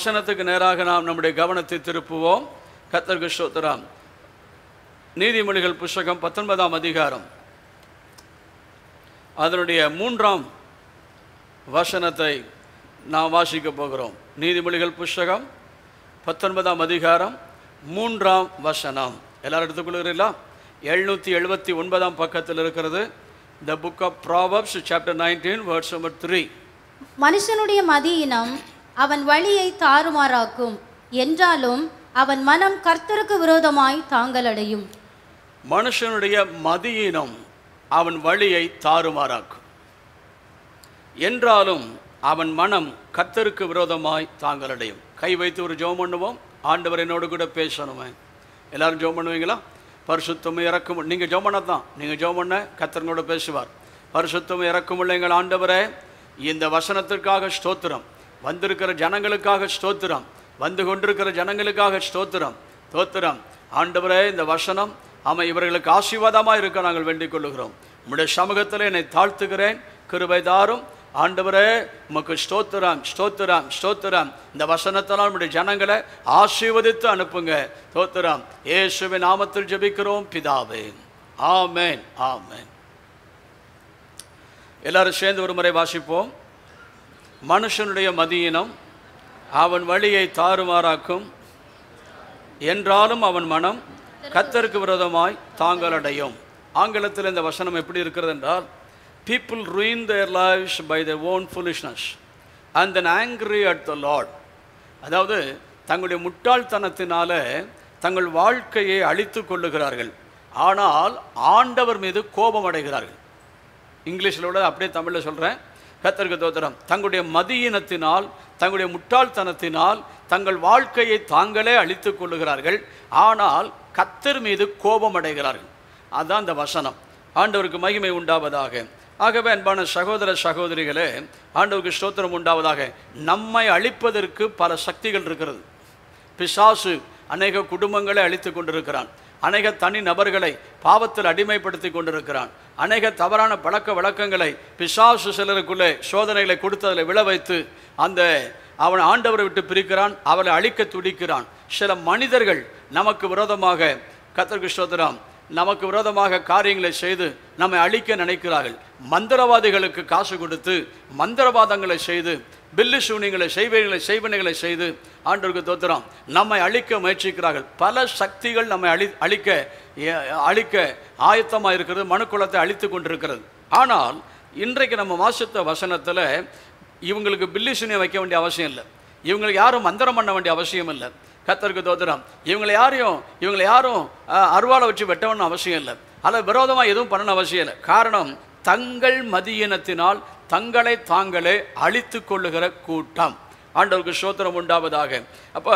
வசனத்துக்கு நேராக நாம் நம்முடைய கவனத்தை திருப்புவோம் கத்தர்கு ஸ்தோத்திரம் நீதிமொழிகள் புஸ்தகம் பத்தொன்பதாம் அதிகாரம் அதனுடைய மூன்றாம் வசனத்தை நாம் வாசிக்க போகிறோம் நீதிமொழிகள் புஸ்தகம் பத்தொன்பதாம் அதிகாரம் மூன்றாம் வசனம் எல்லாரும் எடுத்துக்கொள்கிறீங்களா எழுநூற்றி எழுபத்தி ஒன்பதாம் பக்கத்தில் இருக்கிறது the book of Proverbs chapter nineteen words number three மனுஷனுடைய மதியினம் அவன் வழியை தாறுமாறாக்கும் என்றாலும் அவன் மனம் கர்த்தருக்கு விரோதமாய் தாங்கள் அடையும் மனுஷனுடைய மதியினம் அவன் வழியை தாறுமாறாக்கும் என்றாலும் அவன் மனம் கத்தருக்கு விரோதமாய் தாங்கள் அடையும் கை வைத்து ஒரு ஜோம் பண்ணுவோம் ஆண்டவர் என்னோடு கூட பேசணுமே எல்லாரும் ஜோம் பண்ணுவீங்களா பரிசுத்தம் இறக்கும் நீங்கள் ஜோம் பண்ண தான் நீங்கள் ஜோம் பண்ண கத்தரனோட பேசுவார் பரிசுத்தம் இறக்கும் எங்கள் ஆண்டவரே இந்த வசனத்திற்காக ஸ்தோத்திரம் வந்திருக்கிற ஜனங்களுக்காக ஸ்தோத்திரம் வந்து கொண்டிருக்கிற ஜனங்களுக்காக ஸ்தோத்திரம் தோத்திரம் ஆண்டவரே இந்த வசனம் ஆமாம் இவர்களுக்கு ஆசீர்வாதமாக இருக்க நாங்கள் வேண்டிக் கொள்ளுகிறோம் உம்முடைய சமூகத்தில் என்னை தாழ்த்துகிறேன் கிருபை தாரும் ஆண்டவரே உமக்கு ஸ்தோத்திரம் ஸ்தோத்திரம் ஸ்தோத்திரம் இந்த வசனத்தினால் நம்முடைய ஜனங்களை ஆசீர்வதித்து அனுப்புங்க தோத்திரம் இயேசுவின் நாமத்தில் ஜபிக்கிறோம் பிதாவே ஆமேன் ஆமேன் எல்லாரும் சேர்ந்து ஒரு முறை வாசிப்போம் மனுஷனுடைய மதியினம் அவன் வழியை தாறுமாறாக்கும் என்றாலும் அவன் மனம் கத்தருக்கு விரோதமாய் தாங்கள் அடையும் ஆங்கிலத்தில் இந்த வசனம் எப்படி இருக்கிறது என்றால் people ruin their lives by the own foolishness and then angry at the Lord அதாவது தங்களுடைய முட்டாள்தனத்தினால தங்கள் வாழ்க்கையை அழித்து கொள்ளுகிறார்கள் ஆனால் ஆண்டவர் மீது கோபம் அடைகிறார்கள் இங்கிலீஷில் விட அப்படியே தமிழில் சொல்கிறேன் கத்தருக்கு தோதரம் தங்களுடைய மதியினத்தினால் தங்களுடைய முட்டாள்தனத்தினால் தங்கள் வாழ்க்கையை தாங்களே அழித்து கொள்ளுகிறார்கள் ஆனால் கத்தர் மீது கோபம் அடைகிறார்கள் அதுதான் இந்த வசனம் ஆண்டவருக்கு மகிமை உண்டாவதாக ஆகவே அன்பான சகோதர சகோதரிகளே ஆண்டவருக்கு ஸ்தோத்திரம் உண்டாவதாக நம்மை அழிப்பதற்கு பல சக்திகள் இருக்கிறது பிசாசு அநேக குடும்பங்களை அழித்து கொண்டிருக்கிறான் அநேக தனி நபர்களை பாவத்தில் அடிமைப்படுத்தி கொண்டிருக்கிறான் அநேக தவறான பழக்க வழக்கங்களை பிசாசு சிலருக்குள்ளே சோதனைகளை கொடுத்து அதில் விழ வைத்து அந்த அவன் ஆண்டவரை விட்டு பிரிக்கிறான் அவளை அழிக்க துடிக்கிறான் சில மனிதர்கள் நமக்கு விரோதமாக கத்தர்கு சோதராம் நமக்கு விரோதமாக காரியங்களை செய்து நம்மை அழிக்க நினைக்கிறார்கள் மந்திரவாதிகளுக்கு காசு கொடுத்து மந்திரவாதங்களை செய்து பில்லு சூனியங்களை செய்வேகளை செய்வனைகளை செய்து ஆண்டோருக்கு தோத்துறோம் நம்மை அழிக்க முயற்சிக்கிறார்கள் பல சக்திகள் நம்மை அழி அழிக்க அழிக்க ஆயத்தமாக இருக்கிறது மனுக்குளத்தை அழித்து கொண்டிருக்கிறது ஆனால் இன்றைக்கு நம்ம வாசித்த வசனத்தில் இவங்களுக்கு பில்லி சூனியம் வைக்க வேண்டிய அவசியம் இல்லை இவங்களுக்கு யாரும் மந்திரம் பண்ண வேண்டிய அவசியம் இல்லை கத்தருக்கு தோத்துறோம் இவங்களை யாரையும் இவங்களை யாரும் அருவாளை வச்சு வெட்டணும்னு அவசியம் இல்லை அதை விரோதமாக எதுவும் பண்ணணும் அவசியம் இல்லை காரணம் தங்கள் மதியினத்தினால் தங்களை தாங்களே அழித்து கொள்ளுகிற கூட்டம் ஆண்டவருக்கு சோத்திரம் உண்டாவதாக அப்போ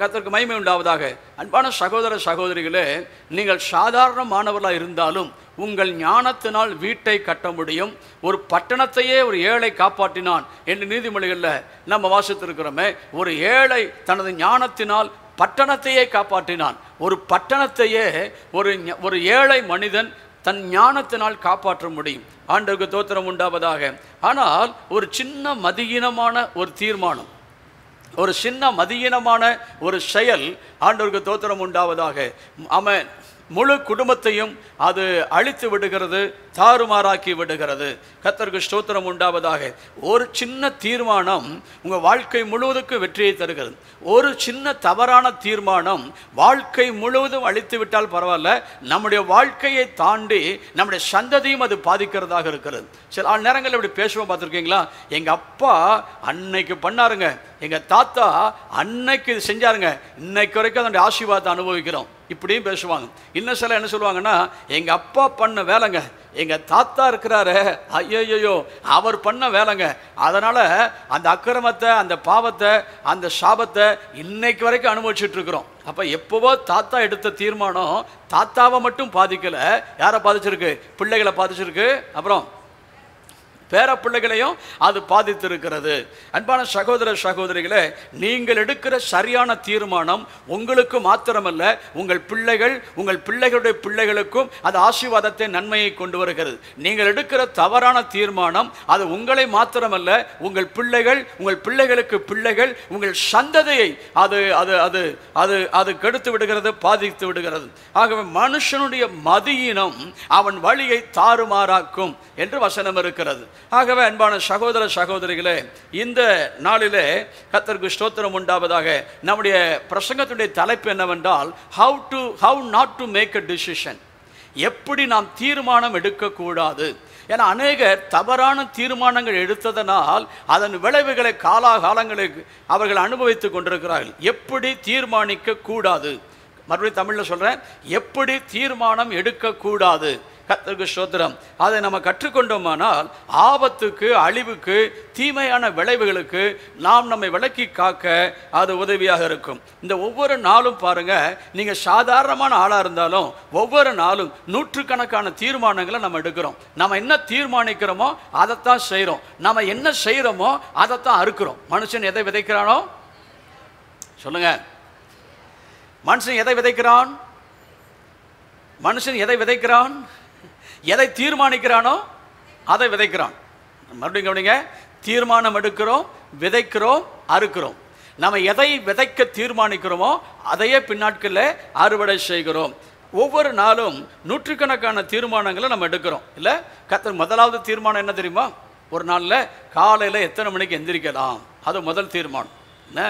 கத்தருக்கு மகிமை உண்டாவதாக அன்பான சகோதர சகோதரிகளே நீங்கள் சாதாரணமானவர்களாக இருந்தாலும் உங்கள் ஞானத்தினால் வீட்டை கட்ட முடியும் ஒரு பட்டணத்தையே ஒரு ஏழை காப்பாற்றினான் என்று நீதிமொழிகளில் நம்ம வாசித்திருக்கிறோமே ஒரு ஏழை தனது ஞானத்தினால் பட்டணத்தையே காப்பாற்றினான் ஒரு பட்டணத்தையே ஒரு ஒரு ஏழை மனிதன் தன் ஞானத்தினால் காப்பாற்ற முடியும் ஆண்டவருக்கு தோத்திரம் உண்டாவதாக ஆனால் ஒரு சின்ன மதியீனமான ஒரு தீர்மானம் ஒரு சின்ன மதியீனமான ஒரு செயல் ஆண்டவருக்கு தோத்திரம் உண்டாவதாக அவன் முழு குடும்பத்தையும் அது அழித்து விடுகிறது தாறுமாறாக்கி விடுகிறது கத்தருக்கு ஸ்தோத்திரம் உண்டாவதாக ஒரு சின்ன தீர்மானம் உங்கள் வாழ்க்கை முழுவதுக்கு வெற்றியை தருகிறது ஒரு சின்ன தவறான தீர்மானம் வாழ்க்கை முழுவதும் அழித்து விட்டால் பரவாயில்ல நம்முடைய வாழ்க்கையை தாண்டி நம்முடைய சந்ததியும் அது பாதிக்கிறதாக இருக்கிறது சில நேரங்களில் இப்படி பேசுவோம் பார்த்துருக்கீங்களா எங்கள் அப்பா அன்னைக்கு பண்ணாருங்க எங்கள் தாத்தா அன்னைக்கு இது செஞ்சாருங்க இன்னைக்கு வரைக்கும் அதனுடைய ஆசீர்வாதத்தை அனுபவிக்கிறோம் இப்படியும் பேசுவாங்க இன்னும் சில என்ன சொல்லுவாங்கன்னா எங்கள் அப்பா பண்ண வேலைங்க எங்கள் தாத்தா இருக்கிறாரு ஐயோயோ அவர் பண்ண வேலைங்க அதனால் அந்த அக்கிரமத்தை அந்த பாவத்தை அந்த சாபத்தை இன்னைக்கு வரைக்கும் அனுபவிச்சுட்ருக்குறோம் அப்போ எப்போவோ தாத்தா எடுத்த தீர்மானம் தாத்தாவை மட்டும் பாதிக்கலை யாரை பாதிச்சிருக்கு பிள்ளைகளை பாதிச்சிருக்கு அப்புறம் பேர பிள்ளைகளையும் அது பாதித்திருக்கிறது அன்பான சகோதர சகோதரிகளை நீங்கள் எடுக்கிற சரியான தீர்மானம் உங்களுக்கு மாத்திரமல்ல உங்கள் பிள்ளைகள் உங்கள் பிள்ளைகளுடைய பிள்ளைகளுக்கும் அது ஆசீர்வாதத்தை நன்மையை கொண்டு வருகிறது நீங்கள் எடுக்கிற தவறான தீர்மானம் அது உங்களை மாத்திரமல்ல உங்கள் பிள்ளைகள் உங்கள் பிள்ளைகளுக்கு பிள்ளைகள் உங்கள் சந்ததியை அது அது அது அது அது கெடுத்து விடுகிறது பாதித்து விடுகிறது ஆகவே மனுஷனுடைய மதியினம் அவன் வழியை தாறுமாறாக்கும் என்று வசனம் இருக்கிறது ஆகவே அன்பான சகோதர சகோதரிகளே இந்த நாளிலே கத்தருக்கு ஸ்தோத்திரம் உண்டாவதாக நம்முடைய பிரசங்கத்துடைய தலைப்பு என்னவென்றால் how to how not to make a decision எப்படி நாம் தீர்மானம் எடுக்கக்கூடாது ஏன்னா அநேகர் தவறான தீர்மானங்கள் எடுத்ததனால் அதன் விளைவுகளை காலாகாலங்களுக்கு அவர்கள் அனுபவித்து கொண்டிருக்கிறார்கள் எப்படி தீர்மானிக்க கூடாது மறுபடியும் தமிழில் சொல்கிறேன் எப்படி தீர்மானம் எடுக்கக்கூடாது கத்திற்கு சோத்திரம் அதை நம்ம கற்றுக்கொண்டோமானால் ஆபத்துக்கு அழிவுக்கு தீமையான விளைவுகளுக்கு நாம் நம்மை விளக்கி காக்க அது உதவியாக இருக்கும் இந்த ஒவ்வொரு நாளும் பாருங்க நீங்கள் சாதாரணமான ஆளாக இருந்தாலும் ஒவ்வொரு நாளும் நூற்றுக்கணக்கான தீர்மானங்களை நம்ம எடுக்கிறோம் நம்ம என்ன தீர்மானிக்கிறோமோ அதைத்தான் செய்கிறோம் நம்ம என்ன செய்கிறோமோ அதைத்தான் அறுக்கிறோம் மனுஷன் எதை விதைக்கிறானோ சொல்லுங்க மனுஷன் எதை விதைக்கிறான் மனுஷன் எதை விதைக்கிறான் எதை தீர்மானிக்கிறானோ அதை விதைக்கிறான் மறுபடியும் கவனிங்க தீர்மானம் எடுக்கிறோம் விதைக்கிறோம் அறுக்கிறோம் நம்ம எதை விதைக்க தீர்மானிக்கிறோமோ அதையே பின்னாட்களில் அறுவடை செய்கிறோம் ஒவ்வொரு நாளும் நூற்றுக்கணக்கான தீர்மானங்களை நம்ம எடுக்கிறோம் இல்லை கத்த முதலாவது தீர்மானம் என்ன தெரியுமா ஒரு நாளில் காலையில் எத்தனை மணிக்கு எந்திரிக்கலாம் அது முதல் தீர்மானம் என்ன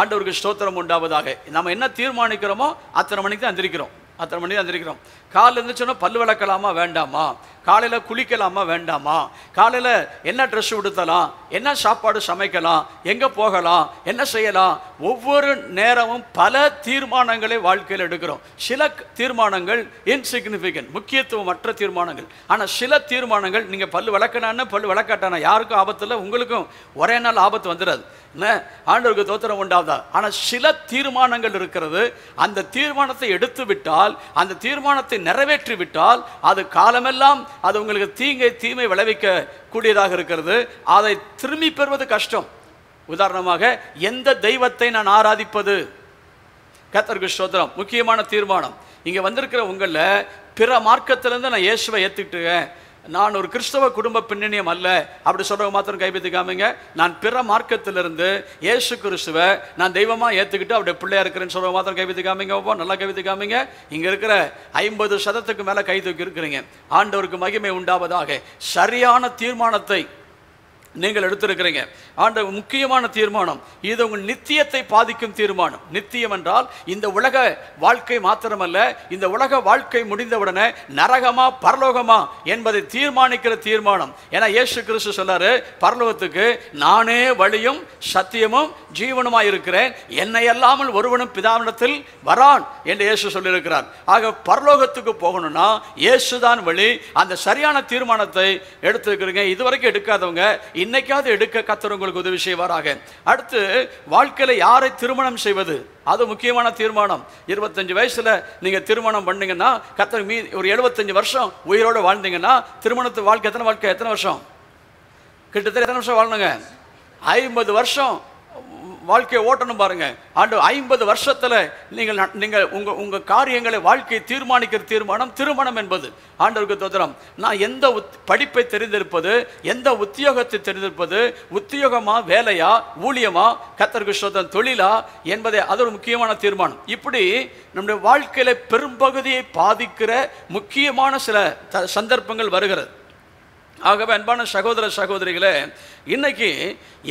ஆண்டவருக்கு ஸ்தோத்திரம் உண்டாவதாக நம்ம என்ன தீர்மானிக்கிறோமோ அத்தனை மணிக்கு தான் எந்திரிக்கிறோம் அத்தனை மணி வந்திருக்கிறோம் காலையில் இருந்துச்சுன்னா பல் விளக்கலாமா வேண்டாமா காலையில் குளிக்கலாமா வேண்டாமா காலையில் என்ன ட்ரெஸ் உடுத்தலாம் என்ன சாப்பாடு சமைக்கலாம் எங்கே போகலாம் என்ன செய்யலாம் ஒவ்வொரு நேரமும் பல தீர்மானங்களை வாழ்க்கையில் எடுக்கிறோம் சில தீர்மானங்கள் இன்சிக்னிஃபிகண்ட் மற்ற தீர்மானங்கள் ஆனால் சில தீர்மானங்கள் நீங்கள் பல் விளக்கினான்னு பல் விளக்காட்டானா யாருக்கும் ஆபத்தில் உங்களுக்கும் ஒரே நாள் ஆபத்து வந்துடாது ஆண்டவருக்கு தோத்திரம் உண்டாதா ஆனால் சில தீர்மானங்கள் இருக்கிறது அந்த தீர்மானத்தை எடுத்து விட்டால் அந்த தீர்மானத்தை நிறைவேற்றி விட்டால் அது காலமெல்லாம் அது உங்களுக்கு தீங்கை தீமை விளைவிக்க கூடியதாக இருக்கிறது அதை திரும்பி பெறுவது கஷ்டம் உதாரணமாக எந்த தெய்வத்தை நான் ஆராதிப்பது கத்தருக்கு ஸ்தோத்திரம் முக்கியமான தீர்மானம் இங்கே வந்திருக்கிற உங்களில் பிற மார்க்கத்திலேருந்து நான் இயேசுவை ஏற்றுக்கிட்டுவேன் நான் ஒரு கிறிஸ்தவ குடும்ப பின்னணியம் அல்ல அப்படி சொல்கிறவங்க மாத்திரம் கைப்பற்றிக்காமங்க காமிங்க நான் பிற மார்க்கத்திலிருந்து ஏசு கிறிஸ்துவை நான் தெய்வமாக ஏற்றுக்கிட்டு அப்படியே பிள்ளையாக இருக்கிறேன்னு சொல்கிறவங்க மாத்திரம் கைப்பற்றிக்காமங்க நல்லா கைப்பற்றிக்காமங்க காமிங்க இங்கே இருக்கிற ஐம்பது சதத்துக்கு மேலே கை தூக்கி இருக்கிறீங்க ஆண்டவருக்கு மகிமை உண்டாவதாக சரியான தீர்மானத்தை நீங்கள் எடுத்திருக்கிறீங்க ஆண்ட முக்கியமான தீர்மானம் இது உங்கள் நித்தியத்தை பாதிக்கும் தீர்மானம் நித்தியம் என்றால் இந்த உலக வாழ்க்கை மாத்திரமல்ல இந்த உலக வாழ்க்கை முடிந்தவுடனே நரகமா பரலோகமா என்பதை தீர்மானிக்கிற தீர்மானம் ஏன்னா இயேசு கிறிஸ்து சொல்லாரு பரலோகத்துக்கு நானே வழியும் சத்தியமும் ஜீவனுமாய் இருக்கிறேன் என்னை அல்லாமல் ஒருவனும் பிதாவிடத்தில் வரான் என்று இயேசு சொல்லியிருக்கிறார் ஆக பரலோகத்துக்கு போகணும்னா இயேசுதான் வழி அந்த சரியான தீர்மானத்தை எடுத்துருக்கிறீங்க இதுவரைக்கும் எடுக்காதவங்க இன்னைக்காவது எடுக்க கத்தர் உங்களுக்கு உதவி செய்வாராக அடுத்து வாழ்க்கையில் யாரை திருமணம் செய்வது அது முக்கியமான தீர்மானம் இருபத்தஞ்சு வயசில் நீங்கள் திருமணம் பண்ணீங்கன்னா கத்தர் மீ ஒரு எழுபத்தஞ்சு வருஷம் உயிரோடு வாழ்ந்தீங்கன்னா திருமணத்து வாழ்க்கை எத்தனை வாழ்க்கை எத்தனை வருஷம் கிட்டத்தட்ட எத்தனை வருஷம் வாழணுங்க ஐம்பது வருஷம் வாழ்க்கையை ஓட்டணும் பாருங்க ஆண்டு ஐம்பது வருஷத்தில் நீங்கள் நீங்கள் உங்கள் உங்கள் காரியங்களை வாழ்க்கையை தீர்மானிக்கிற தீர்மானம் திருமணம் என்பது ஆண்டவருக்கு தோத்திரம் நான் எந்த உத் படிப்பை தெரிந்திருப்பது எந்த உத்தியோகத்தை தெரிந்திருப்பது உத்தியோகமா வேலையா ஊழியமா கத்தர் சோதன் தொழிலா என்பதை அது ஒரு முக்கியமான தீர்மானம் இப்படி நம்முடைய வாழ்க்கையில் பெரும்பகுதியை பாதிக்கிற முக்கியமான சில சந்தர்ப்பங்கள் வருகிறது ஆகவே அன்பான சகோதர சகோதரிகளே இன்னைக்கு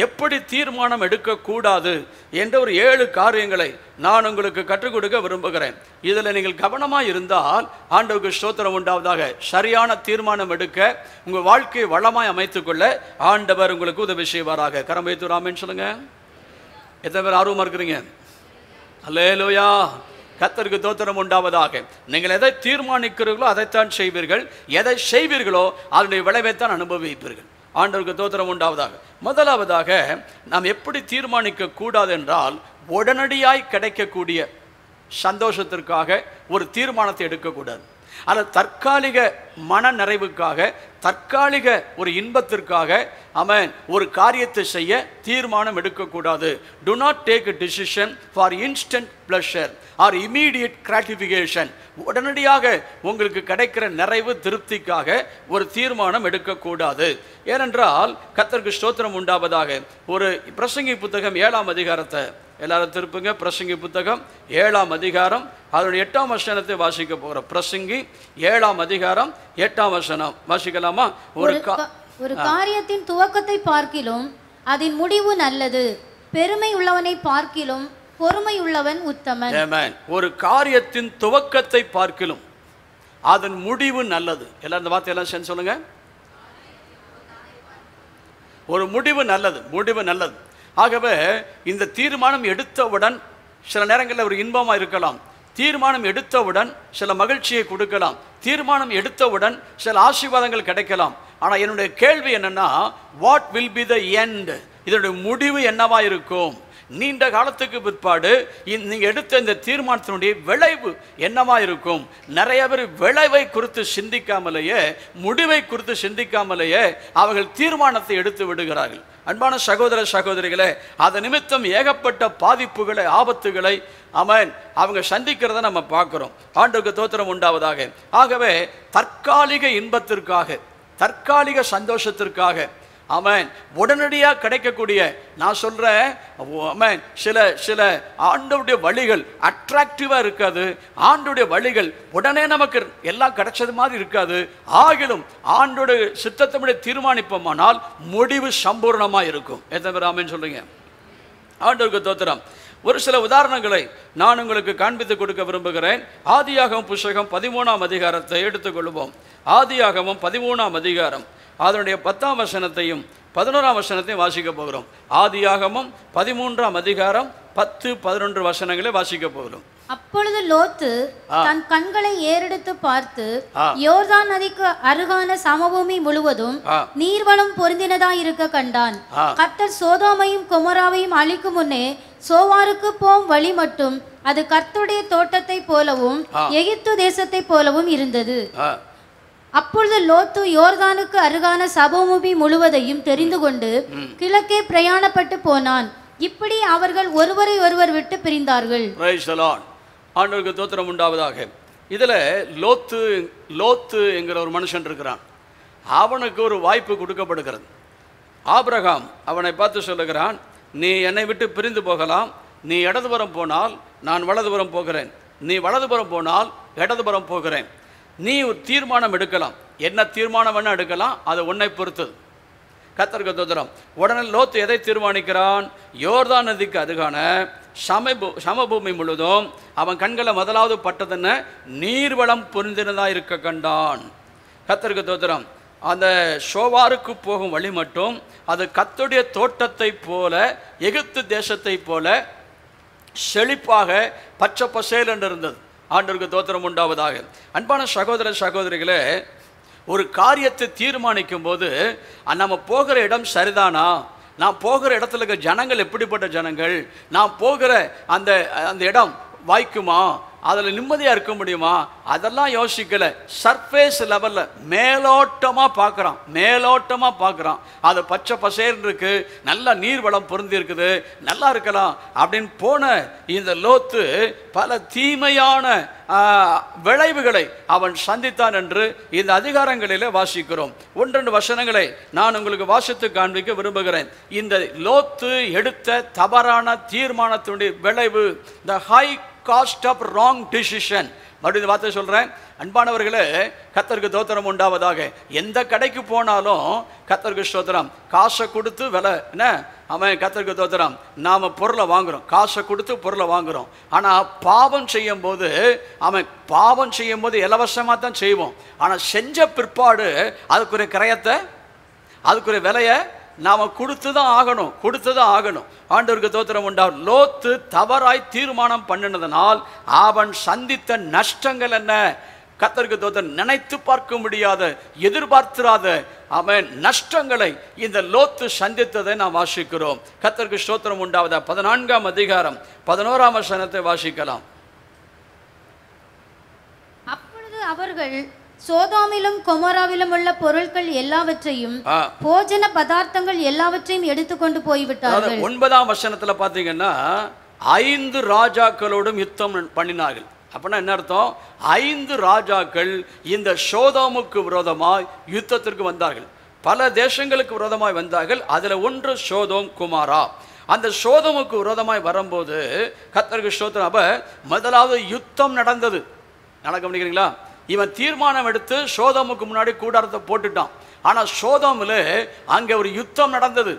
எப்படி தீர்மானம் எடுக்கக்கூடாது என்ற ஒரு ஏழு காரியங்களை நான் உங்களுக்கு கற்றுக் கொடுக்க விரும்புகிறேன் இதில் நீங்கள் கவனமாக இருந்தால் ஆண்டவுக்கு ஸ்தோத்திரம் உண்டாவதாக சரியான தீர்மானம் எடுக்க உங்கள் வாழ்க்கையை வளமாய் அமைத்துக்கொள்ள ஆண்டவர் உங்களுக்கு உதவி செய்வாராக கரம்பைத்து ராமன் சொல்லுங்கள் எத்தனை பேர் ஆர்வமாக இருக்கிறீங்க அல்லேலோயா லோயா கத்தருக்கு தோத்திரம் உண்டாவதாக நீங்கள் எதை தீர்மானிக்கிறீர்களோ அதைத்தான் செய்வீர்கள் எதை செய்வீர்களோ அதனுடைய விளைவைத்தான் அனுபவிப்பீர்கள் ஆண்டவருக்கு தோத்திரம் உண்டாவதாக முதலாவதாக நாம் எப்படி தீர்மானிக்க கூடாது என்றால் உடனடியாய் கிடைக்கக்கூடிய சந்தோஷத்திற்காக ஒரு தீர்மானத்தை எடுக்கக்கூடாது அந்த தற்காலிக மன நிறைவுக்காக தற்காலிக ஒரு இன்பத்திற்காக அவன் ஒரு காரியத்தை செய்ய தீர்மானம் எடுக்கக்கூடாது do not take decision for instant pleasure or immediate gratification உடனடியாக உங்களுக்கு கிடைக்கிற நிறைவு திருப்திக்காக ஒரு தீர்மானம் எடுக்கக்கூடாது ஏனென்றால் கத்தருக்கு ஸ்தோத்திரம் உண்டாவதாக ஒரு பிரசங்கி புத்தகம் ஏழாம் அதிகாரத்தை எல்லாரும் திருப்புங்க பிரசங்கி புத்தகம் ஏழாம் அதிகாரம் அதனுடைய எட்டாம் வசனத்தை வாசிக்க போகிறோம் பிரசங்கி ஏழாம் அதிகாரம் எட்டாம் வசனம் வாசிக்கலாமா ஒரு ஒரு காரியத்தின் துவக்கத்தை பார்க்கிலும் அதன் முடிவு நல்லது பெருமை உள்ளவனை பார்க்கிலும் பொறுமை உள்ளவன் உத்தமன் ஒரு காரியத்தின் துவக்கத்தை பார்க்கிலும் அதன் முடிவு நல்லது எல்லாம் இந்த வார்த்தையெல்லாம் சொல்லுங்க ஒரு முடிவு நல்லது முடிவு நல்லது ஆகவே இந்த தீர்மானம் எடுத்தவுடன் சில நேரங்களில் ஒரு இன்பமாக இருக்கலாம் தீர்மானம் எடுத்தவுடன் சில மகிழ்ச்சியை கொடுக்கலாம் தீர்மானம் எடுத்தவுடன் சில ஆசீர்வாதங்கள் கிடைக்கலாம் ஆனால் என்னுடைய கேள்வி என்னென்னா what will be the end இதனுடைய முடிவு என்னவாக இருக்கும் நீண்ட காலத்துக்கு பிற்பாடு நீங்கள் எடுத்த இந்த தீர்மானத்தினுடைய விளைவு என்னவா இருக்கும் நிறைய பேர் விளைவை குறித்து சிந்திக்காமலேயே முடிவை குறித்து சிந்திக்காமலேயே அவர்கள் தீர்மானத்தை எடுத்து விடுகிறார்கள் அன்பான சகோதர சகோதரிகளே அதை நிமித்தம் ஏகப்பட்ட பாதிப்புகளை ஆபத்துகளை அவன் அவங்க சந்திக்கிறத நம்ம பார்க்குறோம் ஆண்டுக்கு தோத்திரம் உண்டாவதாக ஆகவே தற்காலிக இன்பத்திற்காக தற்காலிக சந்தோஷத்திற்காக அவன் உடனடியாக கிடைக்கக்கூடிய நான் சொல்கிறேன் சில சில ஆண்டுடைய வழிகள் அட்ராக்டிவாக இருக்காது ஆண்டுடைய வழிகள் உடனே நமக்கு எல்லாம் கிடைச்சது மாதிரி இருக்காது ஆகிலும் ஆண்டோடைய சித்தத்தினுடைய தீர்மானிப்போமானால் முடிவு சம்பூர்ணமாக இருக்கும் எத்தனை பேர் சொல்கிறீங்க ஆண்டோருக்கு தோத்திரம் ஒரு சில உதாரணங்களை நான் உங்களுக்கு காண்பித்து கொடுக்க விரும்புகிறேன் ஆதியாகவும் புஸ்தகம் பதிமூணாம் அதிகாரத்தை எடுத்துக்கொள்வோம் ஆதியாகவும் பதிமூணாம் அதிகாரம் அதனுடைய பத்தாம் வசனத்தையும் பதினோராம் வசனத்தையும் வாசிக்க போகிறோம் ஆதியாகமும் பதிமூன்றாம் அதிகாரம் பத்து பதினொன்று வசனங்களை வாசிக்க போகிறோம் அப்பொழுது லோத்து தன் கண்களை ஏறெடுத்து பார்த்து யோர்தான் நதிக்கு அருகான சமபூமி முழுவதும் நீர்வளம் பொருந்தினதா இருக்க கண்டான் கர்த்தர் சோதாமையும் குமராவையும் அழிக்கும் முன்னே சோவாருக்கு போம் வழி மட்டும் அது கர்த்தருடைய தோட்டத்தை போலவும் எகிப்து தேசத்தை போலவும் இருந்தது அப்பொழுது லோத்து யோர்தானுக்கு அருகான சபோமுபி முழுவதையும் தெரிந்து கொண்டு கிழக்கே பிரயாணப்பட்டு போனான் இப்படி அவர்கள் ஒருவரை ஒருவர் விட்டு பிரிந்தார்கள் ஆண்டவருக்கு தோத்திரம் உண்டாவதாக இதில் லோத்து லோத்து என்கிற ஒரு மனுஷன் இருக்கிறான் அவனுக்கு ஒரு வாய்ப்பு கொடுக்கப்படுகிறது ஆபிரகாம் அவனை பார்த்து சொல்லுகிறான் நீ என்னை விட்டு பிரிந்து போகலாம் நீ இடதுபுறம் போனால் நான் வலதுபுறம் போகிறேன் நீ வலதுபுறம் போனால் இடதுபுறம் போகிறேன் நீ ஒரு தீர்மானம் எடுக்கலாம் என்ன தீர்மானம் வேணால் எடுக்கலாம் அது உன்னை பொறுத்தது கத்தருக்கு தோதரம் உடனே லோத்து எதை தீர்மானிக்கிறான் யோர்தான் நதிக்கு அதுகான சமபூ சமபூமி முழுதும் அவன் கண்களை முதலாவது பட்டதுன்னு நீர்வளம் பொருந்தினதாக இருக்க கண்டான் கத்தருக்கு தோதரம் அந்த ஷோவாருக்கு போகும் வழி மட்டும் அது கத்துடைய தோட்டத்தை போல எகிப்து தேசத்தை போல செழிப்பாக பச்சை பசேல் என்று இருந்தது ஆண்டவருக்கு தோத்திரம் உண்டாவதாக அன்பான சகோதர சகோதரிகளே ஒரு காரியத்தை தீர்மானிக்கும் போது நம்ம போகிற இடம் சரிதானா நான் போகிற இடத்துல இருக்க ஜனங்கள் எப்படிப்பட்ட ஜனங்கள் நான் போகிற அந்த அந்த இடம் வாய்க்குமா அதில் நிம்மதியாக இருக்க முடியுமா அதெல்லாம் யோசிக்கலை சர்ஃபேஸ் லெவலில் மேலோட்டமாக பார்க்குறான் மேலோட்டமாக பார்க்குறான் அது பச்சை பசேர்னு இருக்கு நல்லா நீர் வளம் பொருந்தி இருக்குது நல்லா இருக்கலாம் அப்படின்னு போன இந்த லோத்து பல தீமையான விளைவுகளை அவன் சந்தித்தான் என்று இந்த அதிகாரங்களிலே வாசிக்கிறோம் ஒன்றெண்டு வசனங்களை நான் உங்களுக்கு வாசித்து காண்பிக்க விரும்புகிறேன் இந்த லோத்து எடுத்த தவறான தீர்மானத்தினுடைய விளைவு the high cost of wrong decision மறுபடியும் வார்த்தை சொல்கிறேன் அன்பானவர்களே கத்தருக்கு தோத்திரம் உண்டாவதாக எந்த கடைக்கு போனாலும் கத்தருக்கு சோத்திரம் காசை கொடுத்து விலை என்ன அவன் கத்தருக்கு தோத்திரம் நாம் பொருளை வாங்குகிறோம் காசை கொடுத்து பொருளை வாங்குகிறோம் ஆனால் பாவம் செய்யும் போது அவன் பாவம் செய்யும் போது இலவசமாக தான் செய்வோம் ஆனால் செஞ்ச பிற்பாடு அதுக்குரிய கிரயத்தை அதுக்குரிய விலையை நாம் கொடுத்து தான் ஆகணும் கொடுத்து தான் ஆகணும் ஆண்டவருக்கு தோத்திரம் உண்டார் லோத்து தவறாய் தீர்மானம் பண்ணினதனால் அவன் சந்தித்த நஷ்டங்கள் என்ன கத்தருக்கு தோத்திரம் நினைத்து பார்க்க முடியாத எதிர்பார்த்திராத அவன் நஷ்டங்களை இந்த லோத்து சந்தித்ததை நாம் வாசிக்கிறோம் கத்தருக்கு ஸ்தோத்திரம் உண்டாவத பதினான்காம் அதிகாரம் பதினோராம் வசனத்தை வாசிக்கலாம் அப்பொழுது அவர்கள் சோதாமிலும் கொமராவிலும் உள்ள பொருட்கள் எல்லாவற்றையும் போஜன பதார்த்தங்கள் எல்லாவற்றையும் எடுத்துக்கொண்டு போய்விட்டார்கள் ஒன்பதாம் வசனத்துல பாத்தீங்கன்னா ஐந்து ராஜாக்களோடும் யுத்தம் பண்ணினார்கள் அப்படின்னா என்ன அர்த்தம் ஐந்து ராஜாக்கள் இந்த சோதாமுக்கு விரோதமாய் யுத்தத்திற்கு வந்தார்கள் பல தேசங்களுக்கு விரோதமாய் வந்தார்கள் அதில் ஒன்று சோதோம் குமாரா அந்த சோதமுக்கு விரோதமாய் வரும்போது கத்தர்கள் சோதம் அப்போ முதலாவது யுத்தம் நடந்தது நடக்க முடியுங்களா இவன் தீர்மானம் எடுத்து சோதமுக்கு முன்னாடி கூடாரத்தை போட்டுட்டான் ஆனால் சோதமில் அங்கே ஒரு யுத்தம் நடந்தது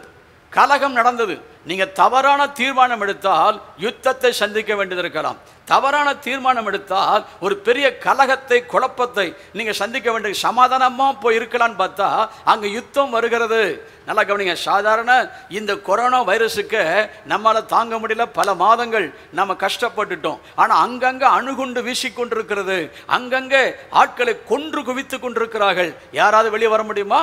கலகம் நடந்தது நீங்கள் தவறான தீர்மானம் எடுத்தால் யுத்தத்தை சந்திக்க வேண்டியது இருக்கலாம் தவறான தீர்மானம் எடுத்தால் ஒரு பெரிய கலகத்தை குழப்பத்தை நீங்கள் சந்திக்க வேண்டிய சமாதானமாக போய் இருக்கலான்னு பார்த்தா அங்கே யுத்தம் வருகிறது நல்லா கவனிங்க சாதாரண இந்த கொரோனா வைரஸுக்கு நம்மளால் தாங்க முடியல பல மாதங்கள் நம்ம கஷ்டப்பட்டுட்டோம் ஆனால் அங்கங்கே அணுகுண்டு வீசிக்கொண்டிருக்கிறது அங்கங்கே ஆட்களை கொன்று குவித்து கொண்டிருக்கிறார்கள் யாராவது வெளியே வர முடியுமா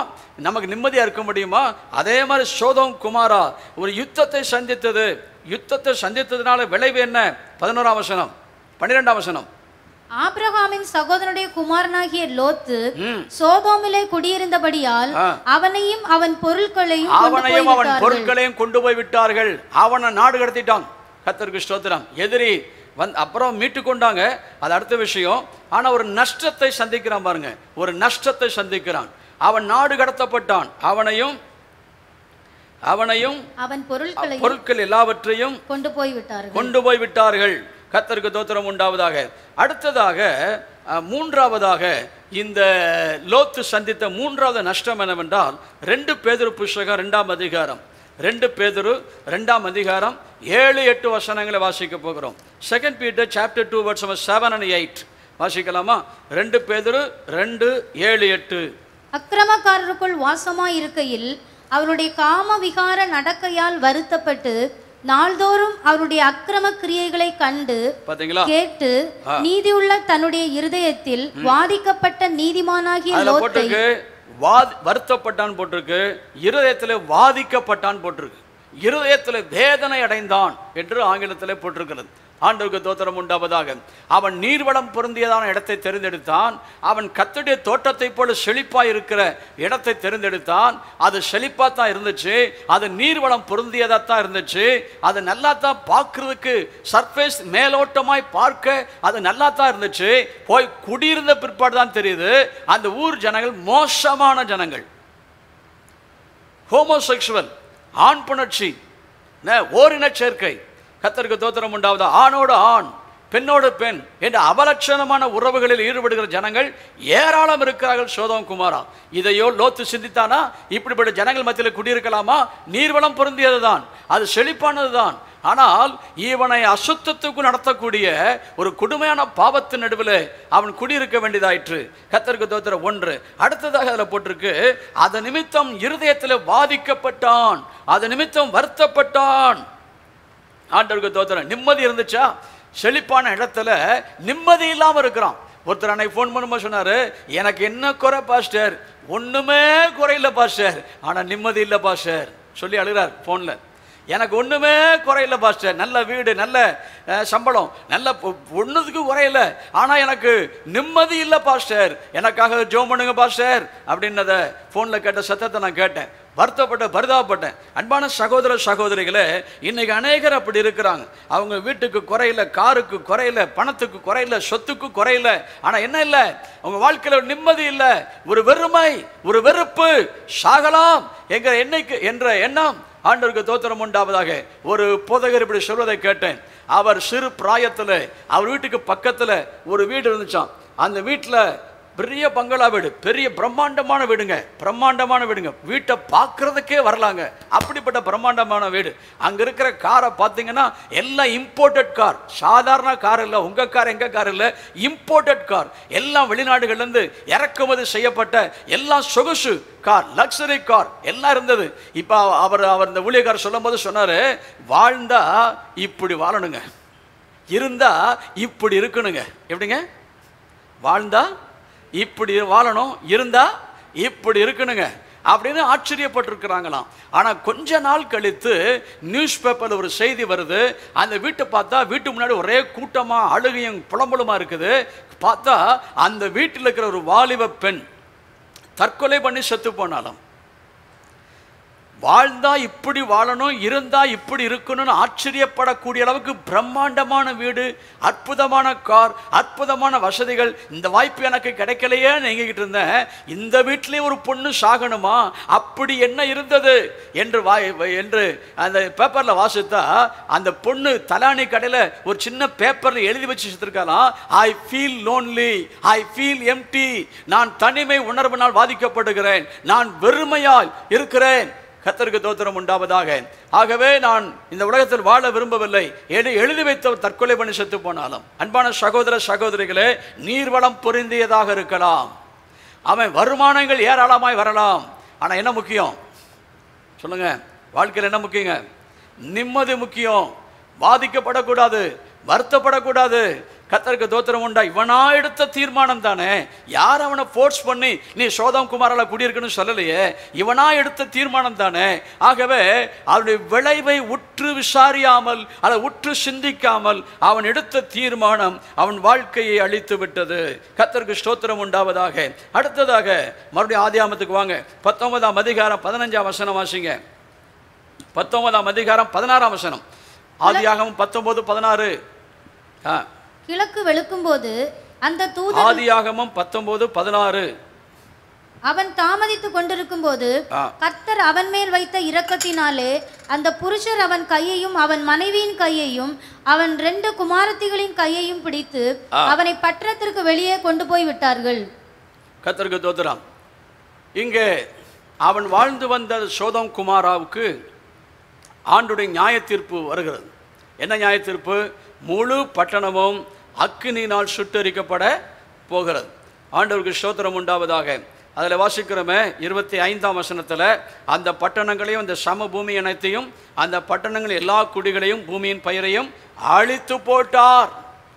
நமக்கு நிம்மதியாக இருக்க முடியுமா அதே மாதிரி சோதம் குமாரா ஒரு யுத்தத்தை சந்தித்தது யுத்தத்தை சந்தித்ததுனால விளைவு என்ன பதினோராம் வசனம் பன்னிரெண்டாம் வசனம் ஆபிரகாமின் சகோதரனுடைய குமாரனாகிய லோத்து சோதோமிலே குடியிருந்தபடியால் அவனையும் அவன் பொருட்களையும் அவனையும் அவன் பொருட்களையும் கொண்டு போய் விட்டார்கள் அவனை நாடு கடத்திட்டான் கத்தருக்கு ஸ்தோத்திரம் எதிரி வந்து அப்புறம் மீட்டு கொண்டாங்க அது அடுத்த விஷயம் ஆனால் ஒரு நஷ்டத்தை சந்திக்கிறான் பாருங்க ஒரு நஷ்டத்தை சந்திக்கிறான் அவன் நாடு கடத்தப்பட்டான் அவனையும் அவனையும் அவன் பொருட்களை பொருட்கள் எல்லாவற்றையும் கொண்டு போய் விட்டார்கள் கொண்டு போய் விட்டார்கள் கத்தருக்கு தோத்திரம் உண்டாவதாக அடுத்ததாக மூன்றாவதாக இந்த லோத்து சந்தித்த மூன்றாவது நஷ்டம் என்னவென்றால் ரெண்டு பேதரு புஸ்தகம் ரெண்டாம் அதிகாரம் ரெண்டு பேதரு ரெண்டாம் அதிகாரம் ஏழு எட்டு வசனங்களை வாசிக்க போகிறோம் second Peter chapter two verse seven and eight வாசிக்கலாமா ரெண்டு பேதரு ரெண்டு ஏழு எட்டு அக்கிரமக்காரருக்குள் வாசமாய் இருக்கையில் அவருடைய காம விகார நடக்கையால் வருத்தப்பட்டு நாள்தோறும் அவருடைய அக்கிரம கிரியைகளை கண்டு கேட்டு நீதியுள்ள தன்னுடைய இருதயத்தில் வாதிக்கப்பட்ட நீதிமானாகிய லோத்தை வருத்தப்பட்டான் போட்டிருக்கு இருதயத்தில் வாதிக்கப்பட்டான் போட்டிருக்கு இருதயத்தில் வேதனை அடைந்தான் என்று ஆங்கிலத்தில் போட்டிருக்கிறது ஆண்டவருக்கு தோத்திரம் உண்டாவதாக அவன் நீர்வளம் பொருந்தியதான இடத்தை தெரிந்தெடுத்தான் அவன் கத்துடைய தோட்டத்தை போல செழிப்பாக இருக்கிற இடத்தை தெரிந்தெடுத்தான் அது செழிப்பாக தான் இருந்துச்சு அது நீர்வளம் பொருந்தியதாக தான் இருந்துச்சு அது நல்லா தான் பார்க்கறதுக்கு சர்ஃபேஸ் மேலோட்டமாய் பார்க்க அது நல்லா தான் இருந்துச்சு போய் குடியிருந்த பிற்பாடு தான் தெரியுது அந்த ஊர் ஜனங்கள் மோசமான ஜனங்கள் ஹோமோசெக்ஷுவல் ஆண் புணர்ச்சி ஓரின சேர்க்கை கத்தருக்கு தோத்திரம் உண்டாவது ஆணோடு ஆண் பெண்ணோடு பெண் என்ற அவலட்சணமான உறவுகளில் ஈடுபடுகிற ஜனங்கள் ஏராளம் இருக்கிறார்கள் சோதம் குமாரா இதையோ லோத்து சிந்தித்தானா இப்படிப்பட்ட ஜனங்கள் மத்தியில் குடியிருக்கலாமா நீர்வளம் பொருந்தியது தான் அது செழிப்பானது தான் ஆனால் இவனை அசுத்தத்துக்கு நடத்தக்கூடிய ஒரு கொடுமையான பாவத்தின் நடுவில் அவன் குடியிருக்க வேண்டியதாயிற்று கத்தருக்கு தோத்திர ஒன்று அடுத்ததாக அதில் போட்டிருக்கு அதன் நிமித்தம் இருதயத்தில் பாதிக்கப்பட்டான் அது நிமித்தம் வருத்தப்பட்டான் ஆண்டவருக்கு தோத்துறேன் நிம்மதி இருந்துச்சா செழிப்பான இடத்துல நிம்மதி இல்லாமல் இருக்கிறான் ஒருத்தர் அன்னைக்கு ஃபோன் பண்ணும்போது சொன்னார் எனக்கு என்ன குறை பாஸ்டர் ஒன்றுமே குறையில்ல பாஸ்டர் ஆனால் நிம்மதி இல்லை பாஸ்டர் சொல்லி அழுகிறார் ஃபோனில் எனக்கு ஒன்றுமே குறையில்ல பாஸ்டர் நல்ல வீடு நல்ல சம்பளம் நல்ல ஒன்றுத்துக்கு குறையில ஆனால் எனக்கு நிம்மதி இல்லை பாஸ்டர் எனக்காக ஜோம் பண்ணுங்க பாஸ்டர் அப்படின்னத ஃபோனில் கேட்ட சத்தத்தை நான் கேட்டேன் வருத்தப்பட்ட பரிதாபப்பட்டேன் அன்பான சகோதர சகோதரிகளை இன்னைக்கு அநேகர் அப்படி இருக்கிறாங்க அவங்க வீட்டுக்கு குறையில காருக்கு குறையில பணத்துக்கு குறையில சொத்துக்கு குறையில ஆனால் என்ன இல்லை அவங்க வாழ்க்கையில் ஒரு நிம்மதி இல்லை ஒரு வெறுமை ஒரு வெறுப்பு சாகலாம் என்கிற என்னைக்கு என்ற எண்ணம் ஆண்டவருக்கு தோத்திரம் உண்டாவதாக ஒரு போதகர் இப்படி சொல்வதை கேட்டேன் அவர் சிறு பிராயத்தில் அவர் வீட்டுக்கு பக்கத்தில் ஒரு வீடு இருந்துச்சான் அந்த வீட்டில் பெரிய பங்களா வீடு பெரிய பிரம்மாண்டமான வீடுங்க பிரம்மாண்டமான வீடுங்க வீட்டை பார்க்கறதுக்கே வரலாங்க அப்படிப்பட்ட பிரம்மாண்டமான வீடு அங்கே இருக்கிற காரை பார்த்தீங்கன்னா எல்லாம் இம்போர்ட்டட் கார் சாதாரண கார் இல்லை உங்கள் கார் எங்கள் கார் இல்லை இம்போர்ட்டட் கார் எல்லாம் வெளிநாடுகள்லேருந்து இறக்குமதி செய்யப்பட்ட எல்லாம் சொகுசு கார் லக்ஸரி கார் எல்லாம் இருந்தது இப்போ அவர் அவர் இந்த ஊழியக்கார் சொல்லும் போது சொன்னார் வாழ்ந்தா இப்படி வாழணுங்க இருந்தால் இப்படி இருக்கணுங்க எப்படிங்க வாழ்ந்தா இப்படி வாழணும் இருந்தால் இப்படி இருக்கணுங்க அப்படின்னு ஆச்சரியப்பட்டிருக்கிறாங்களாம் ஆனால் கொஞ்ச நாள் கழித்து நியூஸ் பேப்பரில் ஒரு செய்தி வருது அந்த வீட்டை பார்த்தா வீட்டு முன்னாடி ஒரே கூட்டமாக அழுகையும் புலம்பலுமா இருக்குது பார்த்தா அந்த வீட்டில் இருக்கிற ஒரு வாலிப பெண் தற்கொலை பண்ணி செத்து போனாலும் வாழ்ந்தா இப்படி வாழணும் இருந்தா இப்படி இருக்கணும்னு ஆச்சரியப்படக்கூடிய அளவுக்கு பிரம்மாண்டமான வீடு அற்புதமான கார் அற்புதமான வசதிகள் இந்த வாய்ப்பு எனக்கு கிடைக்கலையே நீங்கிட்டு இருந்தேன் இந்த வீட்டிலேயே ஒரு பொண்ணு சாகணுமா அப்படி என்ன இருந்தது என்று வாய் என்று அந்த பேப்பரில் வாசித்தா அந்த பொண்ணு தலானி கடையில் ஒரு சின்ன பேப்பரில் எழுதி வச்சு வச்சுருக்கலாம் I feel lonely I feel empty நான் தனிமை உணர்வினால் பாதிக்கப்படுகிறேன் நான் வெறுமையால் இருக்கிறேன் கத்தருக்கு தோத்திரம் உண்டாவதாக ஆகவே நான் இந்த உலகத்தில் வாழ விரும்பவில்லை எழு எழுதி வைத்த தற்கொலை பண்ணி செத்து போனாலும் அன்பான சகோதர சகோதரிகளே நீர்வளம் பொருந்தியதாக இருக்கலாம் அவன் வருமானங்கள் ஏராளமாய் வரலாம் ஆனால் என்ன முக்கியம் சொல்லுங்கள் வாழ்க்கையில் என்ன முக்கியங்க நிம்மதி முக்கியம் பாதிக்கப்படக்கூடாது வருத்தப்படக்கூடாது கத்தருக்கு தோத்திரம் உண்டா இவனா எடுத்த தீர்மானம் தானே யார் அவனை ஃபோர்ஸ் பண்ணி நீ சோதம் குமாரால் குடியிருக்குன்னு சொல்லலையே இவனா எடுத்த தீர்மானம் தானே ஆகவே அவனுடைய விளைவை உற்று விசாரியாமல் அதை உற்று சிந்திக்காமல் அவன் எடுத்த தீர்மானம் அவன் வாழ்க்கையை அழித்து விட்டது கத்தருக்கு ஸ்தோத்திரம் உண்டாவதாக அடுத்ததாக மறுபடியும் ஆதியாமத்துக்கு வாங்க பத்தொன்பதாம் அதிகாரம் பதினஞ்சாம் வசனம் வாசிங்க பத்தொன்பதாம் அதிகாரம் பதினாறாம் வசனம் ஆதியாகம் பத்தொன்பது பதினாறு ஆ கிழக்கு வெளுக்கும் போது அந்த தூதன் ஆதியாகமம் பத்தொன்பது பதினாறு அவன் தாமதித்து கொண்டிருக்கும் போது கர்த்தர் அவன் மேல் வைத்த இரக்கத்தினாலே அந்த புருஷர் அவன் கையையும் அவன் மனைவியின் கையையும் அவன் ரெண்டு குமாரத்திகளின் கையையும் பிடித்து அவனை பற்றத்திற்கு வெளியே கொண்டு போய் விட்டார்கள் கர்த்தருக்கு தோதுராம் இங்கே அவன் வாழ்ந்து வந்த சோதம் குமாராவுக்கு ஆண்டுடைய நியாய தீர்ப்பு வருகிறது என்ன நியாய தீர்ப்பு முழு பட்டணமும் அக்னினால் சுட்டரிக்கப்பட போகிறது ஆண்டவருக்கு ஸ்தோத்திரம் உண்டாவதாக அதில் வாசிக்கிறோமே இருபத்தி ஐந்தாம் வசனத்தில் அந்த பட்டணங்களையும் அந்த சம பூமி இனத்தையும் அந்த பட்டணங்கள் எல்லா குடிகளையும் பூமியின் பயிரையும் அழித்து போட்டார்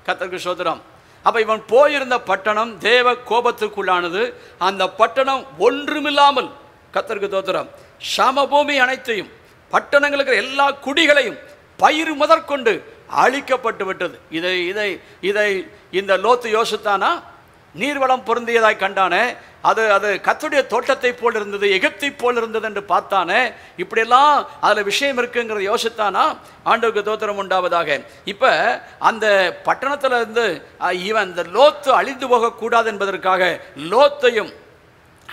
கத்தருக்கு சோதரம் அப்போ இவன் போயிருந்த பட்டணம் தேவ கோபத்துக்குள்ளானது அந்த பட்டணம் ஒன்றுமில்லாமல் கத்தருக்கு தோத்திரம் சமபூமி அனைத்தையும் பட்டணங்களுக்கு எல்லா குடிகளையும் பயிர் முதற்கொண்டு அழிக்கப்பட்டு விட்டது இதை இதை இதை இந்த லோத்து யோசித்தானா நீர்வளம் பொருந்தியதாய் கண்டானே அது அது கத்துடைய தோட்டத்தை போல் இருந்தது எகிப்தி போல் இருந்தது என்று பார்த்தானே இப்படியெல்லாம் அதில் விஷயம் இருக்குங்கிறத யோசித்தானா ஆண்டவுக்கு தோத்திரம் உண்டாவதாக இப்போ அந்த பட்டணத்தில் இருந்து இவன் இந்த லோத்து அழிந்து போகக்கூடாது என்பதற்காக லோத்தையும்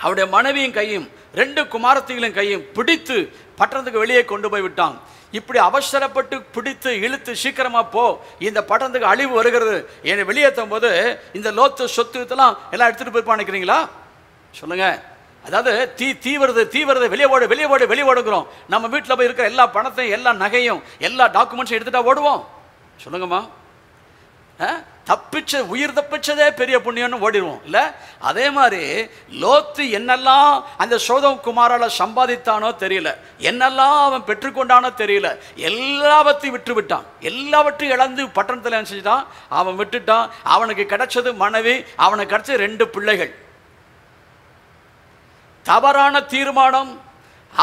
அவருடைய மனைவியின் கையும் ரெண்டு குமாரத்திகளின் கையும் பிடித்து பட்டணத்துக்கு வெளியே கொண்டு போய் விட்டான் இப்படி அவசரப்பட்டு பிடித்து இழுத்து சீக்கிரமாக போ இந்த பட்டணத்துக்கு அழிவு வருகிறது என்னை வெளியேற்றும் போது இந்த லோத்து சொத்து இதெல்லாம் எல்லாம் எடுத்துகிட்டு போயிருப்பான் நினைக்கிறீங்களா சொல்லுங்கள் அதாவது தீ தீவிரது தீவிரது வெளியே ஓடு வெளியே ஓடு வெளியே ஓடுங்கிறோம் நம்ம வீட்டில் போய் இருக்கிற எல்லா பணத்தையும் எல்லா நகையும் எல்லா டாக்குமெண்ட்ஸையும் எடுத்துகிட்டா ஓடுவோம் சொல்லுங்கம்மா தப்பிச்ச உயிர் தப்பிச்சதே பெரிய புண்ணியம்னு ஓடிடுவோம் இல்லை அதே மாதிரி லோத்து என்னெல்லாம் அந்த சோதம் குமாரால் சம்பாதித்தானோ தெரியல என்னெல்லாம் அவன் பெற்றுக்கொண்டானோ தெரியல எல்லாவற்றையும் விட்டு விட்டான் எல்லாவற்றையும் இழந்து பட்டணத்தில் செஞ்சுட்டான் அவன் விட்டுட்டான் அவனுக்கு கிடைச்சது மனைவி அவனுக்கு கிடைச்சது ரெண்டு பிள்ளைகள் தவறான தீர்மானம்